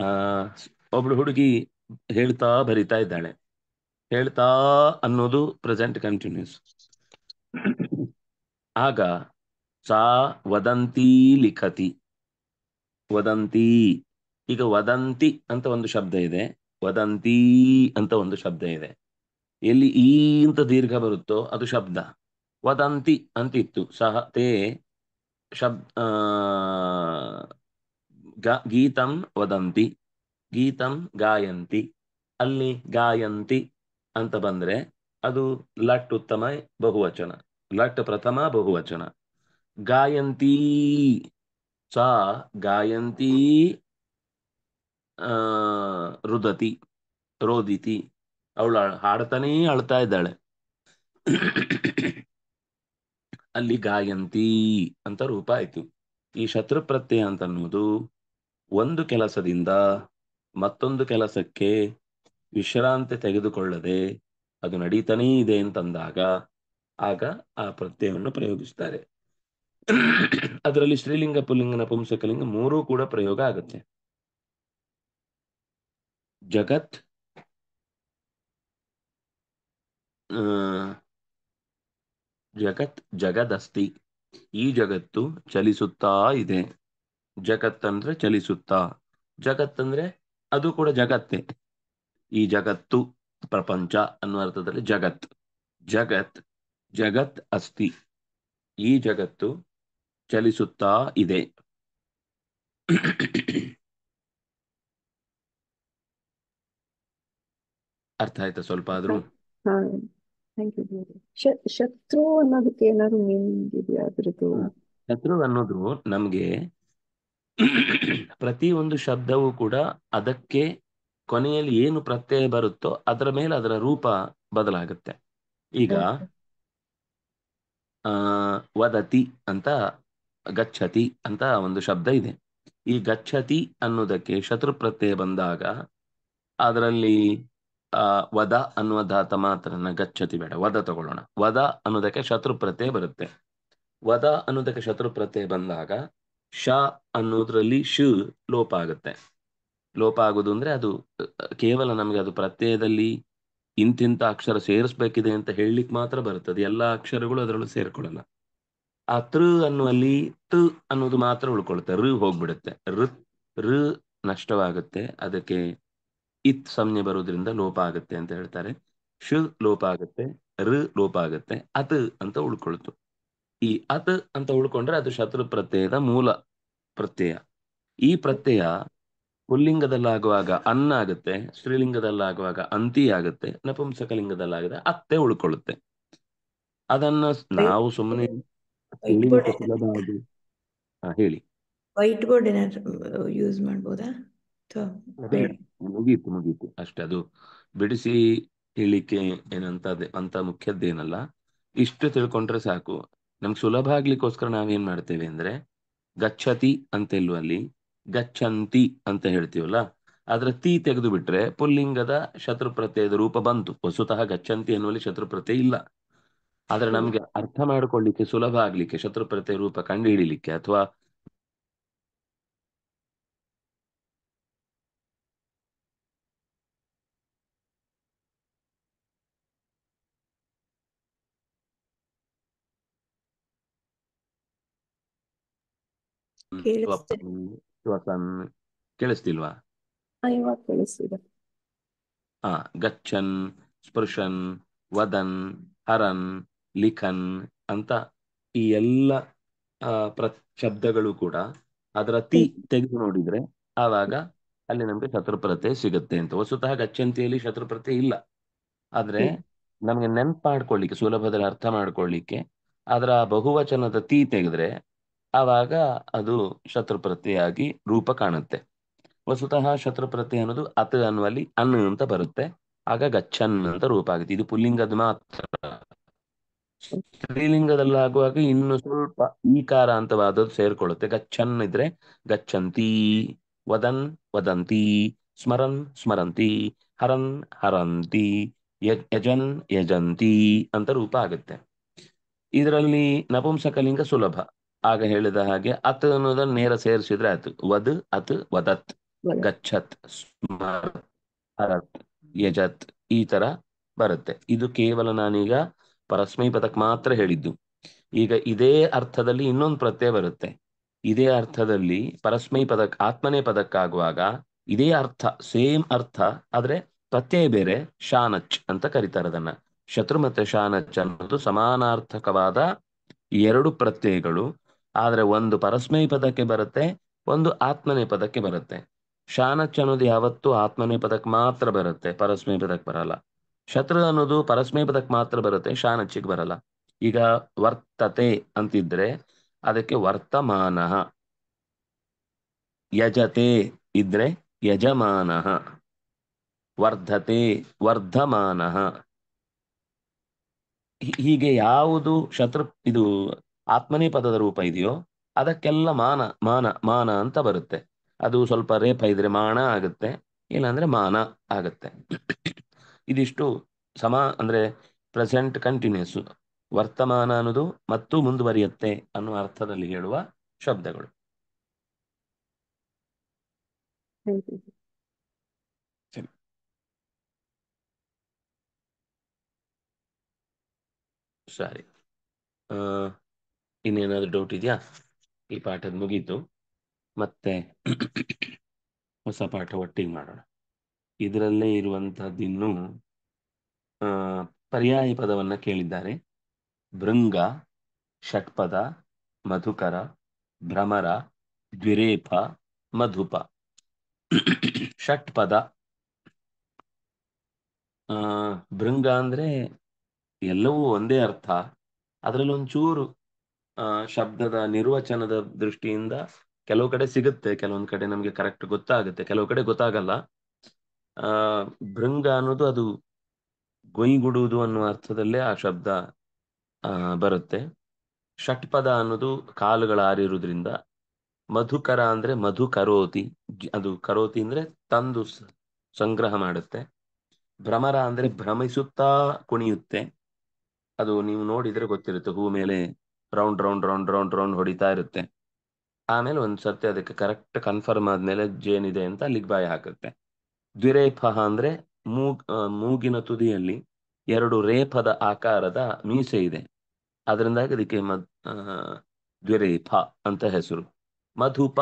ಆ ಒಬ್ಳು ಹುಡುಗಿ ಹೇಳ್ತಾ ಬರಿತಾ ಇದ್ದಾಳೆ ಹೇಳ್ತಾ ಅನ್ನೋದು ಪ್ರೆಸೆಂಟ್ ಕಂಟಿನ್ಯೂಸ್ ಆಗ ಸಾ ವದಂತಿ ಲಿಖತಿ ವದಂತಿ ಈಗ ವದಂತಿ ಅಂತ ಒಂದು ಶಬ್ದ ಇದೆ ವದಂತಿ ಅಂತ ಒಂದು ಶಬ್ದ ಇದೆ ಎಲ್ಲಿ ಈ ಅಂತ ದೀರ್ಘ ಬರುತ್ತೋ ಅದು ಶಬ್ದ ವದಂತಿ ಅಂತಿತ್ತು ಸಹ ತೇ ಶಬ್ ಗೀತಂ ವದಂತಿ ಗೀತಂ ಗಾಯಂತಿ ಅಲ್ಲಿ ಗಾಯಂತಿ ಅಂತ ಬಂದ್ರೆ ಅದು ಲಟ್ ಉತ್ತಮ ಬಹುವಚನ ಲಟ್ ಪ್ರಥಮ ಬಹುವಚನ ಗಾಯಂತಿ ಸಾ ಗಾಯಂತಿ ರುದತಿ ರೋದಿತಿ ಅವಳು ಹಾಡ್ತಾನೇ ಅಳ್ತಾ ಇದ್ದಾಳೆ ಅಲ್ಲಿ ಗಾಯಂತಿ ಅಂತ ರೂಪ ಆಯ್ತು ಈ ಶತ್ರು ಪ್ರತ್ಯಯ ಅಂತ ಅನ್ನೋದು ಒಂದು ಕೆಲಸದಿಂದ ಮತ್ತೊಂದು ಕೆಲಸಕ್ಕೆ ವಿಶ್ರಾಂತಿ ತೆಗೆದುಕೊಳ್ಳದೆ ಅದು ನಡೀತಾನೇ ಇದೆ ಅಂತಂದಾಗ ಆಗ ಆ ಪ್ರತ್ಯಯವನ್ನು ಪ್ರಯೋಗಿಸ್ತಾರೆ ಅದರಲ್ಲಿ ಶ್ರೀಲಿಂಗ ಪುಲ್ಲಿಂಗ ನಪುಂಸಕಲಿಂಗ ಮೂರೂ ಕೂಡ ಪ್ರಯೋಗ ಆಗುತ್ತೆ ಜಗತ್ ಜಗತ್ ಜಗದಸ್ತಿ ಈ ಜಗತ್ತು ಚಲಿಸುತ್ತಾ ಇದೆ ಜಗತ್ತಂದ್ರೆ ಚಲಿಸುತ್ತಾ ಜಗತ್ತಂದ್ರೆ ಅದು ಕೂಡ ಜಗತ್ತೇ ಈ ಜಗತ್ತು ಪ್ರಪಂಚ ಅನ್ನುವ ಅರ್ಥದಲ್ಲಿ ಜಗತ್ ಜಗತ್ ಜಗತ್ ಅಸ್ತಿ ಈ ಜಗತ್ತು ಚಲಿಸುತ್ತಾ ಇದೆ ಅರ್ಥ ಆಯ್ತಾ ಸ್ವಲ್ಪ ಆದ್ರೂ ಶತ್ರು ಅನ್ನೋದಕ್ಕೆ ಏನಾದ್ರು ಶತ್ರು ಅನ್ನೋದು ನಮ್ಗೆ ಪ್ರತಿಯೊಂದು ಶಬ್ದವೂ ಕೂಡ ಅದಕ್ಕೆ ಕೊನೆಯಲ್ಲಿ ಏನು ಪ್ರತ್ಯಯ ಬರುತ್ತೋ ಅದರ ಮೇಲೆ ಅದರ ರೂಪ ಬದಲಾಗುತ್ತೆ ಈಗ ವದತಿ ಅಂತ ಗಚ್ಚತಿ ಅಂತ ಒಂದು ಶಬ್ದ ಇದೆ ಈ ಗಚ್ಚತಿ ಅನ್ನೋದಕ್ಕೆ ಶತ್ರು ಪ್ರತ್ಯಯ ಬಂದಾಗ ಅದರಲ್ಲಿ ಆ ವದ ಅನ್ನುವ ಧಾತ ಮಾತ್ರನ ಗಚ್ಚತಿ ಬೇಡ ವದ ತಗೊಳ್ಳೋಣ ವದ ಅನ್ನೋದಕ್ಕೆ ಶತ್ರು ಪ್ರತ್ಯಯ ಬರುತ್ತೆ ವದ ಅನ್ನೋದಕ್ಕೆ ಶತ್ರು ಪ್ರತ್ಯಯ ಬಂದಾಗ ಶ ಅನ್ನೋದ್ರಲ್ಲಿ ಶು ಲೋಪ ಆಗುತ್ತೆ ಲೋಪ ಆಗೋದು ಅಂದ್ರೆ ಅದು ಕೇವಲ ನಮಗೆ ಅದು ಪ್ರತ್ಯಯದಲ್ಲಿ ಇಂತಿಂತ ಅಕ್ಷರ ಸೇರಿಸ್ಬೇಕಿದೆ ಅಂತ ಹೇಳಲಿಕ್ಕೆ ಮಾತ್ರ ಬರುತ್ತದೆ ಎಲ್ಲಾ ಅಕ್ಷರಗಳು ಅದರಲ್ಲೂ ಸೇರ್ಕೊಳ್ಳಲ್ಲ ಆ ತೃ ಅನ್ನುವಲ್ಲಿ ತ್ ಅನ್ನೋದು ಮಾತ್ರ ಉಳ್ಕೊಳುತ್ತೆ ಋ ಹೋಗ್ಬಿಡುತ್ತೆ ಋ ಋ ನಷ್ಟವಾಗುತ್ತೆ ಅದಕ್ಕೆ ಇತ್ ಸಂಜ್ಞೆ ಬರೋದ್ರಿಂದ ಲೋಪ ಆಗುತ್ತೆ ಅಂತ ಹೇಳ್ತಾರೆ ಶು ಲೋಪ ಆಗುತ್ತೆ ಋ ಲೋಪ ಆಗುತ್ತೆ ಅತ್ ಅಂತ ಉಳ್ಕೊಳ್ತು ಈ ಅತ್ ಅಂತ ಉಳ್ಕೊಂಡ್ರೆ ಅದು ಶತ್ರು ಪ್ರತ್ಯಯದ ಮೂಲ ಪ್ರತ್ಯಯ ಈ ಪ್ರತ್ಯಯ ಪುಲ್ಲಿಂಗದಲ್ಲಾಗುವಾಗ ಅನ್ನ ಆಗುತ್ತೆ ಸ್ತ್ರೀಲಿಂಗದಲ್ಲಾಗುವಾಗ ಅಂತಿ ಆಗುತ್ತೆ ನಪುಂಸಕಲಿಂಗದಲ್ಲಾಗದೆ ಅತ್ತೆ ಉಳ್ಕೊಳ್ಳುತ್ತೆ ಅದನ್ನ ನಾವು ಸುಮ್ಮನೆ ಹೇಳಿ ವೈಟ್ ಬೋರ್ಡ್ ಯೂಸ್ ಮಾಡ್ಬೋದಾ ಮುಗೀತು ಮುಗೀತು ಅಷ್ಟೇ ಅದು ಬಿಡಿಸಿ ಹೇಳಿಕೆ ಏನಂತ ಅಂತ ಮುಖ್ಯದ್ದೇನಲ್ಲ ಇಷ್ಟು ತಿಳ್ಕೊಂಡ್ರೆ ಸಾಕು ನಮ್ಗೆ ಸುಲಭ ಆಗ್ಲಿಕ್ಕೋಸ್ಕರ ನಾವೇನ್ ಮಾಡ್ತೇವೆ ಅಂದ್ರೆ ಗಚ್ಚತಿ ಅಂತ ಇಲ್ವಲ್ಲಿ ಗಚ್ಚಂತಿ ಅಂತ ಹೇಳ್ತೀವಲ್ಲ ಆದ್ರೆ ತಿ ತೆಗೆದು ಬಿಟ್ರೆ ಪುಲ್ಲಿಂಗದ ಶತ್ರು ಪ್ರತ್ಯಯದ ರೂಪ ಬಂತು ವಸ್ತುತಃ ಗಚ್ಚಂತಿ ಅನ್ನುವಲ್ಲಿ ಶತ್ರು ಇಲ್ಲ ಆದ್ರೆ ನಮ್ಗೆ ಅರ್ಥ ಮಾಡ್ಕೊಳ್ಳಿಕ್ಕೆ ಸುಲಭ ಆಗ್ಲಿಕ್ಕೆ ಶತ್ರು ರೂಪ ಕಂಡು ಅಥವಾ ಕೇಳಿಸ್ತಿಲ್ವಾ ಹಾ ಗಚ್ಚನ್ ಸ್ಪರ್ಶನ್ ವದನ್ ಹರನ್ ಲಿಖನ್ ಅಂತ ಈ ಎಲ್ಲ ಪ್ರ ಶಬ್ದಗಳು ಕೂಡ ಅದರ ತಿ ತೆಗೆದು ನೋಡಿದ್ರೆ ಆವಾಗ ಅಲ್ಲಿ ನಮ್ಗೆ ಶತ್ರುಪ್ರತೆ ಸಿಗುತ್ತೆ ಅಂತ ವಸ್ತುತಃ ಗಚ್ಚಂತಿಯಲ್ಲಿ ಶತ್ರುಪ್ರತೆ ಇಲ್ಲ ಆದ್ರೆ ನಮ್ಗೆ ನೆನ್ಪ್ ಮಾಡ್ಕೊಳ್ಳಿಕ್ಕೆ ಸುಲಭದಲ್ಲಿ ಅರ್ಥ ಮಾಡ್ಕೊಳ್ಲಿಕ್ಕೆ ಅದರ ಬಹುವಚನದ ತಿ ತೆಗೆದ್ರೆ ಆವಾಗ ಅದು ಶತ್ರುಪ್ರತಿಯಾಗಿ ರೂಪ ಕಾಣುತ್ತೆ ವಸ್ತುತಃ ಶತ್ರುಪ್ರತಿ ಅನ್ನೋದು ಅತ್ ಅನ್ನುವಲ್ಲಿ ಅನ್ ಅಂತ ಬರುತ್ತೆ ಆಗ ಗಚ್ಚನ್ ಅಂತ ರೂಪ ಆಗುತ್ತೆ ಇದು ಪುಲ್ಲಿಂಗದ ಮಾತ್ರ ಸ್ತ್ರೀಲಿಂಗದಲ್ಲಾಗುವಾಗ ಇನ್ನು ಸ್ವಲ್ಪ ಈಕಾರ ಅಂತವಾದದ್ದು ಸೇರ್ಕೊಳ್ಳುತ್ತೆ ಗಚ್ಚನ್ ಇದ್ರೆ ಗಚ್ಚಂತಿ ವದನ್ ವದಂತಿ ಸ್ಮರನ್ ಸ್ಮರಂತಿ ಹರನ್ ಹರಂತಿ ಯಜನ್ ಯಜಂತಿ ಅಂತ ರೂಪ ಆಗುತ್ತೆ ಇದರಲ್ಲಿ ನಪುಂಸಕಲಿಂಗ ಸುಲಭ ಆಗ ಹೇಳಿದ ಹಾಗೆ ಅತ್ ಅನ್ನೋದನ್ನ ನೇರ ಸೇರಿಸಿದ್ರೆ ಆಯ್ತು ವದ್ ಅತ್ ವದತ್ ಗಚ್ಚತ್ ಸ್ಮರತ್ ಯಜತ್ ಈ ತರ ಬರುತ್ತೆ ಇದು ಕೇವಲ ನಾನೀಗ ಪರಸ್ಮೈ ಪದಕ್ ಮಾತ್ರ ಹೇಳಿದ್ದು ಈಗ ಇದೇ ಅರ್ಥದಲ್ಲಿ ಇನ್ನೊಂದು ಪ್ರತ್ಯಯ ಬರುತ್ತೆ ಇದೇ ಅರ್ಥದಲ್ಲಿ ಪರಸ್ಮೈ ಪದಕ್ ಆತ್ಮನೇ ಪದಕ್ಕಾಗುವಾಗ ಇದೇ ಅರ್ಥ ಸೇಮ್ ಅರ್ಥ ಆದ್ರೆ ಪ್ರತ್ಯಯ ಬೇರೆ ಶಾನಚ್ ಅಂತ ಕರೀತಾರೆ ಅದನ್ನ ಶತ್ರು ಮತ್ತೆ ಶಾನಚ್ ಅನ್ನೋದು ಸಮಾನಾರ್ಥಕವಾದ ಎರಡು ಪ್ರತ್ಯಯಗಳು ಆದ್ರೆ ಒಂದು ಪರಸ್ಮೈ ಪದಕ್ಕೆ ಬರುತ್ತೆ ಒಂದು ಆತ್ಮನೇ ಪದಕ್ಕೆ ಬರುತ್ತೆ ಶಾನಚ್ ಅನ್ನೋದು ಯಾವತ್ತು ಆತ್ಮನೇ ಪದಕ್ಕೆ ಮಾತ್ರ ಬರುತ್ತೆ ಪರಸ್ಮೈ ಪದಕ್ಕೆ ಬರಲ್ಲ ಶತ್ರು ಅನ್ನೋದು ಪರಸ್ಮೈ ಪದಕ್ಕೆ ಮಾತ್ರ ಬರುತ್ತೆ ಶಾನಚ್ಚಿಗೆ ಬರಲ್ಲ ಈಗ ವರ್ತತೆ ಅಂತಿದ್ರೆ ಅದಕ್ಕೆ ವರ್ತಮಾನ ಯಜತೆ ಇದ್ರೆ ಯಜಮಾನ ವರ್ಧತೆ ವರ್ಧಮಾನ ಹೀಗೆ ಯಾವುದು ಶತ್ರು ಇದು ಆತ್ಮನೇ ಪದದ ರೂಪ ಇದೆಯೋ ಅದಕ್ಕೆಲ್ಲ ಮಾನ ಮಾನ ಮಾನ ಅಂತ ಬರುತ್ತೆ ಅದು ಸ್ವಲ್ಪ ರೇಪ ಇದ್ರೆ ಮಾನ ಆಗುತ್ತೆ ಇಲ್ಲಾಂದ್ರೆ ಮಾನ ಆಗುತ್ತೆ ಇದಿಷ್ಟು ಸಮ ಅಂದ್ರೆ ಪ್ರೆಸೆಂಟ್ ಕಂಟಿನ್ಯೂಸ್ ವರ್ತಮಾನ ಅನ್ನೋದು ಮತ್ತು ಮುಂದುವರಿಯುತ್ತೆ ಅನ್ನುವ ಅರ್ಥದಲ್ಲಿ ಹೇಳುವ ಶಬ್ದಗಳು ಸರಿ ಇನ್ನೇನಾದ್ರು ಡೌಟ್ ಇದೆಯಾ ಈ ಪಾಠದ ಮುಗೀತು ಮತ್ತೆ ಹೊಸ ಪಾಠ ಒಟ್ಟಿಗೆ ಮಾಡೋಣ ಇದರಲ್ಲೇ ಇರುವಂತಹದ್ದಿನ್ನು ಪರ್ಯಾಯ ಪದವನ್ನ ಕೇಳಿದ್ದಾರೆ ಭೃಂಗ ಷಟ್ಪದ ಮಧುಕರ ಭ್ರಮರ ದ್ವಿರೇಪ ಮಧುಪ ಷಟ್ಪದ ಭೃಂಗ ಅಂದ್ರೆ ಎಲ್ಲವೂ ಒಂದೇ ಅರ್ಥ ಅದರಲ್ಲಿ ಒಂಚೂರು ಆ ಶಬ್ದದ ನಿರ್ವಚನದ ದೃಷ್ಟಿಯಿಂದ ಕೆಲವು ಕಡೆ ಸಿಗುತ್ತೆ ಕೆಲವೊಂದು ಕಡೆ ನಮಗೆ ಕರೆಕ್ಟ್ ಗೊತ್ತಾಗುತ್ತೆ ಕೆಲವು ಕಡೆ ಗೊತ್ತಾಗಲ್ಲ ಆ ಭೃಂಗ ಅನ್ನೋದು ಅದು ಗೊಯ್ಗುಡುವುದು ಅನ್ನುವ ಅರ್ಥದಲ್ಲೇ ಆ ಶಬ್ದ ಬರುತ್ತೆ ಷಟ್ಪದ ಅನ್ನೋದು ಕಾಲುಗಳ ಆರಿರುವುದ್ರಿಂದ ಮಧುಕರ ಅಂದ್ರೆ ಮಧು ಕರೋತಿ ಅದು ಕರೋತಿ ಅಂದ್ರೆ ತಂದು ಸಂಗ್ರಹ ಮಾಡುತ್ತೆ ಭ್ರಮರ ಅಂದ್ರೆ ಭ್ರಮಿಸುತ್ತಾ ಕುಣಿಯುತ್ತೆ ಅದು ನೀವು ನೋಡಿದ್ರೆ ಗೊತ್ತಿರುತ್ತೆ ಹೂ ಮೇಲೆ round round round round round ಹೊಡಿತಾ ಇರುತ್ತೆ ಆಮೇಲೆ ಒಂದ್ ಸರ್ತಿ ಅದಕ್ಕೆ ಕರೆಕ್ಟ್ ಕನ್ಫರ್ಮ್ ಆದ್ಮೇಲೆ ಜೇನಿದೆ ಅಂತ ಅಲ್ಲಿಗೆ ಬಾಯಿ ಹಾಕುತ್ತೆ ದ್ವಿರೇಫ ಅಂದ್ರೆ ಮೂಗ್ ಮೂಗಿನ ತುದಿಯಲ್ಲಿ ಎರಡು ರೇಪದ ಆಕಾರದ ಮೀಸೆ ಇದೆ ಅದರಿಂದಾಗಿ ಅದಕ್ಕೆ ಮದ್ ದ್ವಿರೇಫ ಅಂತ ಹೆಸರು ಮಧುಪ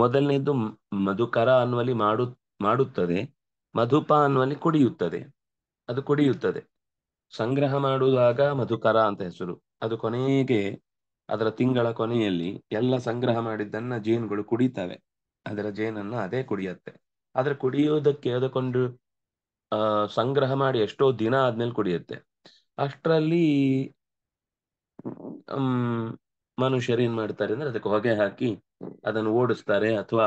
ಮೊದಲನೇದು ಮಧುಕರ ಅನ್ನುವಲ್ಲಿ ಮಾಡು ಮಾಡುತ್ತದೆ ಮಧುಪ ಅನ್ನುವಲ್ಲಿ ಕುಡಿಯುತ್ತದೆ ಅದು ಕುಡಿಯುತ್ತದೆ ಸಂಗ್ರಹ ಮಾಡುವಾಗ ಮಧುಕರ ಅಂತ ಹೆಸರು ಅದು ಕೊನೆಗೆ ಅದರ ತಿಂಗಳ ಕೊನೆಯಲ್ಲಿ ಎಲ್ಲ ಸಂಗ್ರಹ ಮಾಡಿದ್ದನ್ನ ಜೇನುಗಳು ಕುಡಿತವೆ ಅದರ ಜೇನನ್ನ ಅದೇ ಕುಡಿಯತ್ತೆ ಆದ್ರೆ ಕುಡಿಯುವುದಕ್ಕೆ ಅದಕ್ಕೊಂದು ಆ ಸಂಗ್ರಹ ಮಾಡಿ ಎಷ್ಟೋ ದಿನ ಆದ್ಮೇಲೆ ಕುಡಿಯುತ್ತೆ ಅಷ್ಟರಲ್ಲಿ ಹ್ಮ್ ಮನುಷ್ಯರು ಏನ್ ಮಾಡ್ತಾರೆ ಅಂದ್ರೆ ಅದಕ್ಕೆ ಹೊಗೆ ಹಾಕಿ ಅದನ್ನು ಓಡಿಸ್ತಾರೆ ಅಥವಾ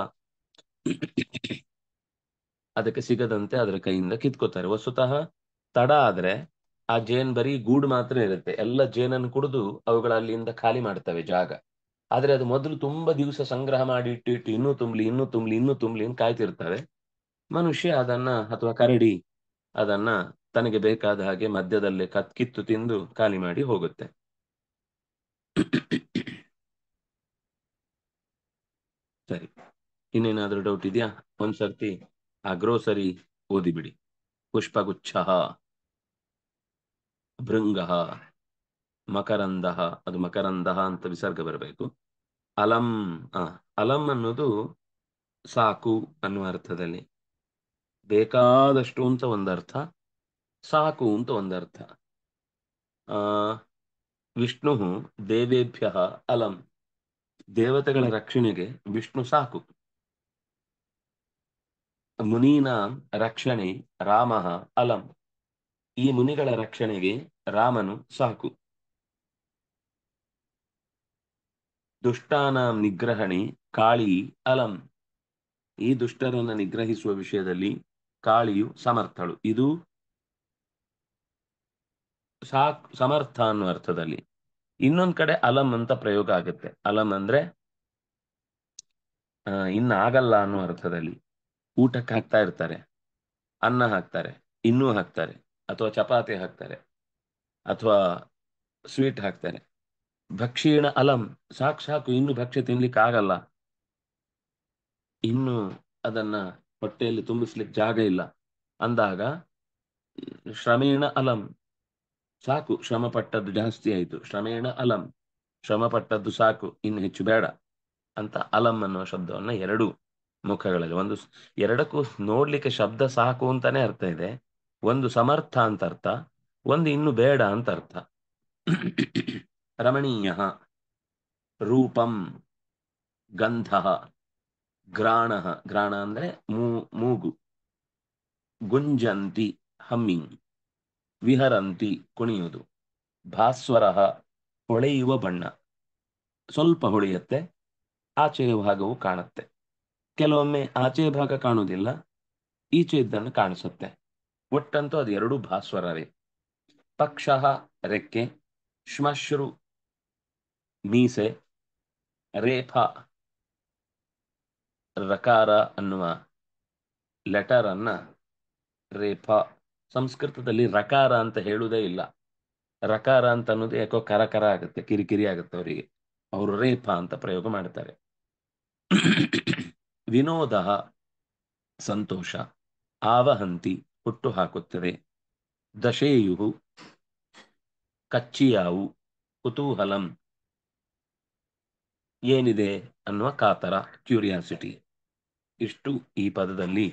ಅದಕ್ಕೆ ಸಿಗದಂತೆ ಅದರ ಕೈಯಿಂದ ಕಿತ್ಕೋತಾರೆ ವಸ್ತುತಃ ತಡ ಆದ್ರೆ ಆ ಜೇನ್ ಬರೀ ಗೂಡು ಮಾತ್ರ ಇರುತ್ತೆ ಎಲ್ಲ ಜೇನನ್ನು ಕುಡಿದು ಅವುಗಳ ಅಲ್ಲಿಂದ ಖಾಲಿ ಮಾಡ್ತವೆ ಜಾಗ ಆದ್ರೆ ಅದು ಮೊದಲು ತುಂಬಾ ದಿವಸ ಸಂಗ್ರಹ ಮಾಡಿ ಇಟ್ಟು ಇಟ್ಟು ಇನ್ನೂ ತುಂಬ್ಲಿ ಇನ್ನೂ ತುಂಬ್ಲಿ ಇನ್ನೂ ತುಂಬ್ಲಿ ಅಂತ ಕಾಯ್ತಿರ್ತವೆ ಮನುಷ್ಯ ಅದನ್ನ ಅಥವಾ ಕರಡಿ ಅದನ್ನ ತನಗೆ ಬೇಕಾದ ಹಾಗೆ ಮಧ್ಯದಲ್ಲೇ ಕತ್ ಕಿತ್ತು ತಿಂದು ಖಾಲಿ ಮಾಡಿ ಹೋಗುತ್ತೆ ಸರಿ ಇನ್ನೇನಾದ್ರೂ ಡೌಟ್ ಇದೆಯಾ ಒಂದ್ಸರ್ತಿ ಆ ಗ್ರೋಸರಿ ಓದಿಬಿಡಿ ಪುಷ್ಪಗುಚ್ಛ ಭೃಂಗ ಮಕರಂದ ಅದು ಮಕರಂದ ಅಂತ ವಿಸರ್ಗ ಬರಬೇಕು ಅಲಂ ಅಲಂ ಅನ್ನೋದು ಸಾಕು ಅನ್ನುವ ಅರ್ಥದಲ್ಲಿ ಬೇಕಾದಷ್ಟು ಅಂತ ಒಂದರ್ಥ ಸಾಕು ಅಂತ ಒಂದರ್ಥ ಆ ವಿಷ್ಣು ದೇವೇಭ್ಯ ಅಲಂ ದೇವತೆಗಳ ರಕ್ಷಣೆಗೆ ವಿಷ್ಣು ಸಾಕು ಮುನೀನಾಂ ರಕ್ಷಣೆ ರಾಮ ಅಲಂ ಈ ಮುನಿಗಳ ರಕ್ಷಣೆಗೆ ರಾಮನು ಸಾಕು ದುಷ್ಟಾನಾಂ ನಿಗ್ರಹಣೆ ಕಾಳಿ ಅಲಂ ಈ ದುಷ್ಟರನ್ನು ನಿಗ್ರಹಿಸುವ ವಿಷಯದಲ್ಲಿ ಕಾಳಿಯು ಸಮರ್ಥಳು ಇದು ಸಾಕು ಸಮರ್ಥ ಅನ್ನುವ ಅರ್ಥದಲ್ಲಿ ಇನ್ನೊಂದ್ ಕಡೆ ಅಲಂ ಅಂತ ಪ್ರಯೋಗ ಆಗುತ್ತೆ ಅಲಂ ಅಂದ್ರೆ ಇನ್ನ ಆಗಲ್ಲ ಅನ್ನೋ ಅರ್ಥದಲ್ಲಿ ಊಟಕ್ಕೆ ಹಾಕ್ತಾ ಇರ್ತಾರೆ ಅನ್ನ ಹಾಕ್ತಾರೆ ಇನ್ನೂ ಹಾಕ್ತಾರೆ ಅಥವಾ ಚಪಾತಿ ಹಾಕ್ತಾರೆ ಅಥವಾ ಸ್ವೀಟ್ ಹಾಕ್ತಾರೆ ಭಕ್ಷೀಣ ಅಲಂ ಸಾಕು ಸಾಕು ಇನ್ನು ಭಕ್ಷ್ಯ ತಿನ್ಲಿಕ್ಕೆ ಆಗಲ್ಲ ಇನ್ನು ಅದನ್ನ ಹೊಟ್ಟೆಯಲ್ಲಿ ತುಂಬಿಸ್ಲಿಕ್ಕೆ ಜಾಗ ಇಲ್ಲ ಅಂದಾಗ ಶ್ರಮೇಣ ಅಲಂ ಸಾಕು ಶ್ರಮ ಪಟ್ಟದ್ದು ಜಾಸ್ತಿ ಆಯಿತು ಶ್ರಮೇಣ ಅಲಂ ಶ್ರಮ ಪಟ್ಟದ್ದು ಸಾಕು ಇನ್ನು ಹೆಚ್ಚು ಬೇಡ ಅಂತ ಅಲಂ ಅನ್ನುವ ಶಬ್ದವನ್ನ ಎರಡು ಮುಖಗಳಲ್ಲಿ ಒಂದು ಎರಡಕ್ಕೂ ನೋಡ್ಲಿಕ್ಕೆ ಶಬ್ದ ಸಾಕು ಅಂತಾನೆ ಅರ್ಥ ಇದೆ ಒಂದು ಸಮರ್ಥ ಅಂತ ಅರ್ಥ ಒಂದು ಇನ್ನು ಬೇಡ ಅಂತ ಅರ್ಥ ರಮಣೀಯ ರೂಪಂ ಗಂಧ ಗ್ರಾಣ ಗ್ರಾಣ ಅಂದ್ರೆ ಮೂ ಮೂಗು ಗುಂಜಂತಿ ಹಮ್ಮಿಂಗ್ ವಿಹರಂತಿ ಕುಣಿಯುವುದು ಭಾಸ್ವರ ಹೊಳೆಯುವ ಬಣ್ಣ ಸ್ವಲ್ಪ ಹೊಳೆಯುತ್ತೆ ಆಚೆಯ ಭಾಗವು ಕಾಣುತ್ತೆ ಕೆಲವೊಮ್ಮೆ ಆಚೆ ಭಾಗ ಕಾಣುವುದಿಲ್ಲ ಈಚೆ ಇದ್ದನ್ನು ಕಾಣಿಸುತ್ತೆ ಒಟ್ಟಂತೂ ಅದು ಎರಡು ಭಾಸ್ವರರೇ ಪಕ್ಷ ರೆಕ್ಕೆ ಶ್ಮಶ್ರು ಮೀಸೆ ರೇಫ ರಕಾರ ಅನ್ನುವ ಲೆಟರ್ ಅನ್ನ ರೇಫ ಸಂಸ್ಕೃತದಲ್ಲಿ ರಕಾರ ಅಂತ ಹೇಳುವುದೇ ಇಲ್ಲ ರಕಾರ ಅಂತ ಅನ್ನೋದು ಯಾಕೋ ಕರಕರ ಆಗುತ್ತೆ ಕಿರಿಕಿರಿ ಆಗುತ್ತೆ ಅವರಿಗೆ ಅವರು ರೇಫ ಅಂತ ಪ್ರಯೋಗ ಮಾಡ್ತಾರೆ ವಿನೋದ ಸಂತೋಷ ಆವಹಂತಿ ಹುಟ್ಟು ಹಾಕುತ್ತದೆ ದಶೆಯು ಕಚ್ಚಿಯಾವು ಕುತೂಹಲಂ ಏನಿದೆ ಅನ್ನುವ ಕಾತರ ಕ್ಯೂರಿಯಾಸಿಟಿ ಇಷ್ಟು ಈ ಪದದಲ್ಲಿ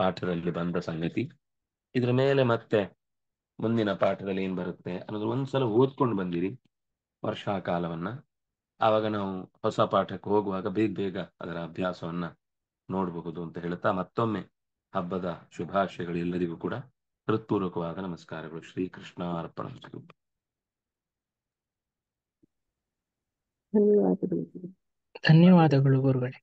ಪಾಠದಲ್ಲಿ ಬಂದ ಸಂಗತಿ ಇದರ ಮೇಲೆ ಮತ್ತೆ ಮುಂದಿನ ಪಾಠದಲ್ಲಿ ಏನು ಬರುತ್ತೆ ಅನ್ನೋದು ಒಂದ್ಸಲ ಓದ್ಕೊಂಡು ಬಂದಿರಿ ವರ್ಷಾಕಾಲವನ್ನ ಆವಾಗ ನಾವು ಹೊಸ ಪಾಠಕ್ಕೆ ಹೋಗುವಾಗ ಬೇಗ ಬೇಗ ಅದರ ಅಭ್ಯಾಸವನ್ನ ನೋಡಬಹುದು ಅಂತ ಹೇಳ್ತಾ ಮತ್ತೊಮ್ಮೆ ಹಬ್ಬದ ಶುಭಾಶಯಗಳು ಎಲ್ಲರಿಗೂ ಕೂಡ ಹೃತ್ಪೂರ್ವಕವಾದ ನಮಸ್ಕಾರಗಳು ಶ್ರೀಕೃಷ್ಣ ಅರ್ಪಣ ಧನ್ಯವಾದಗಳು ಗುರುಗಳೇ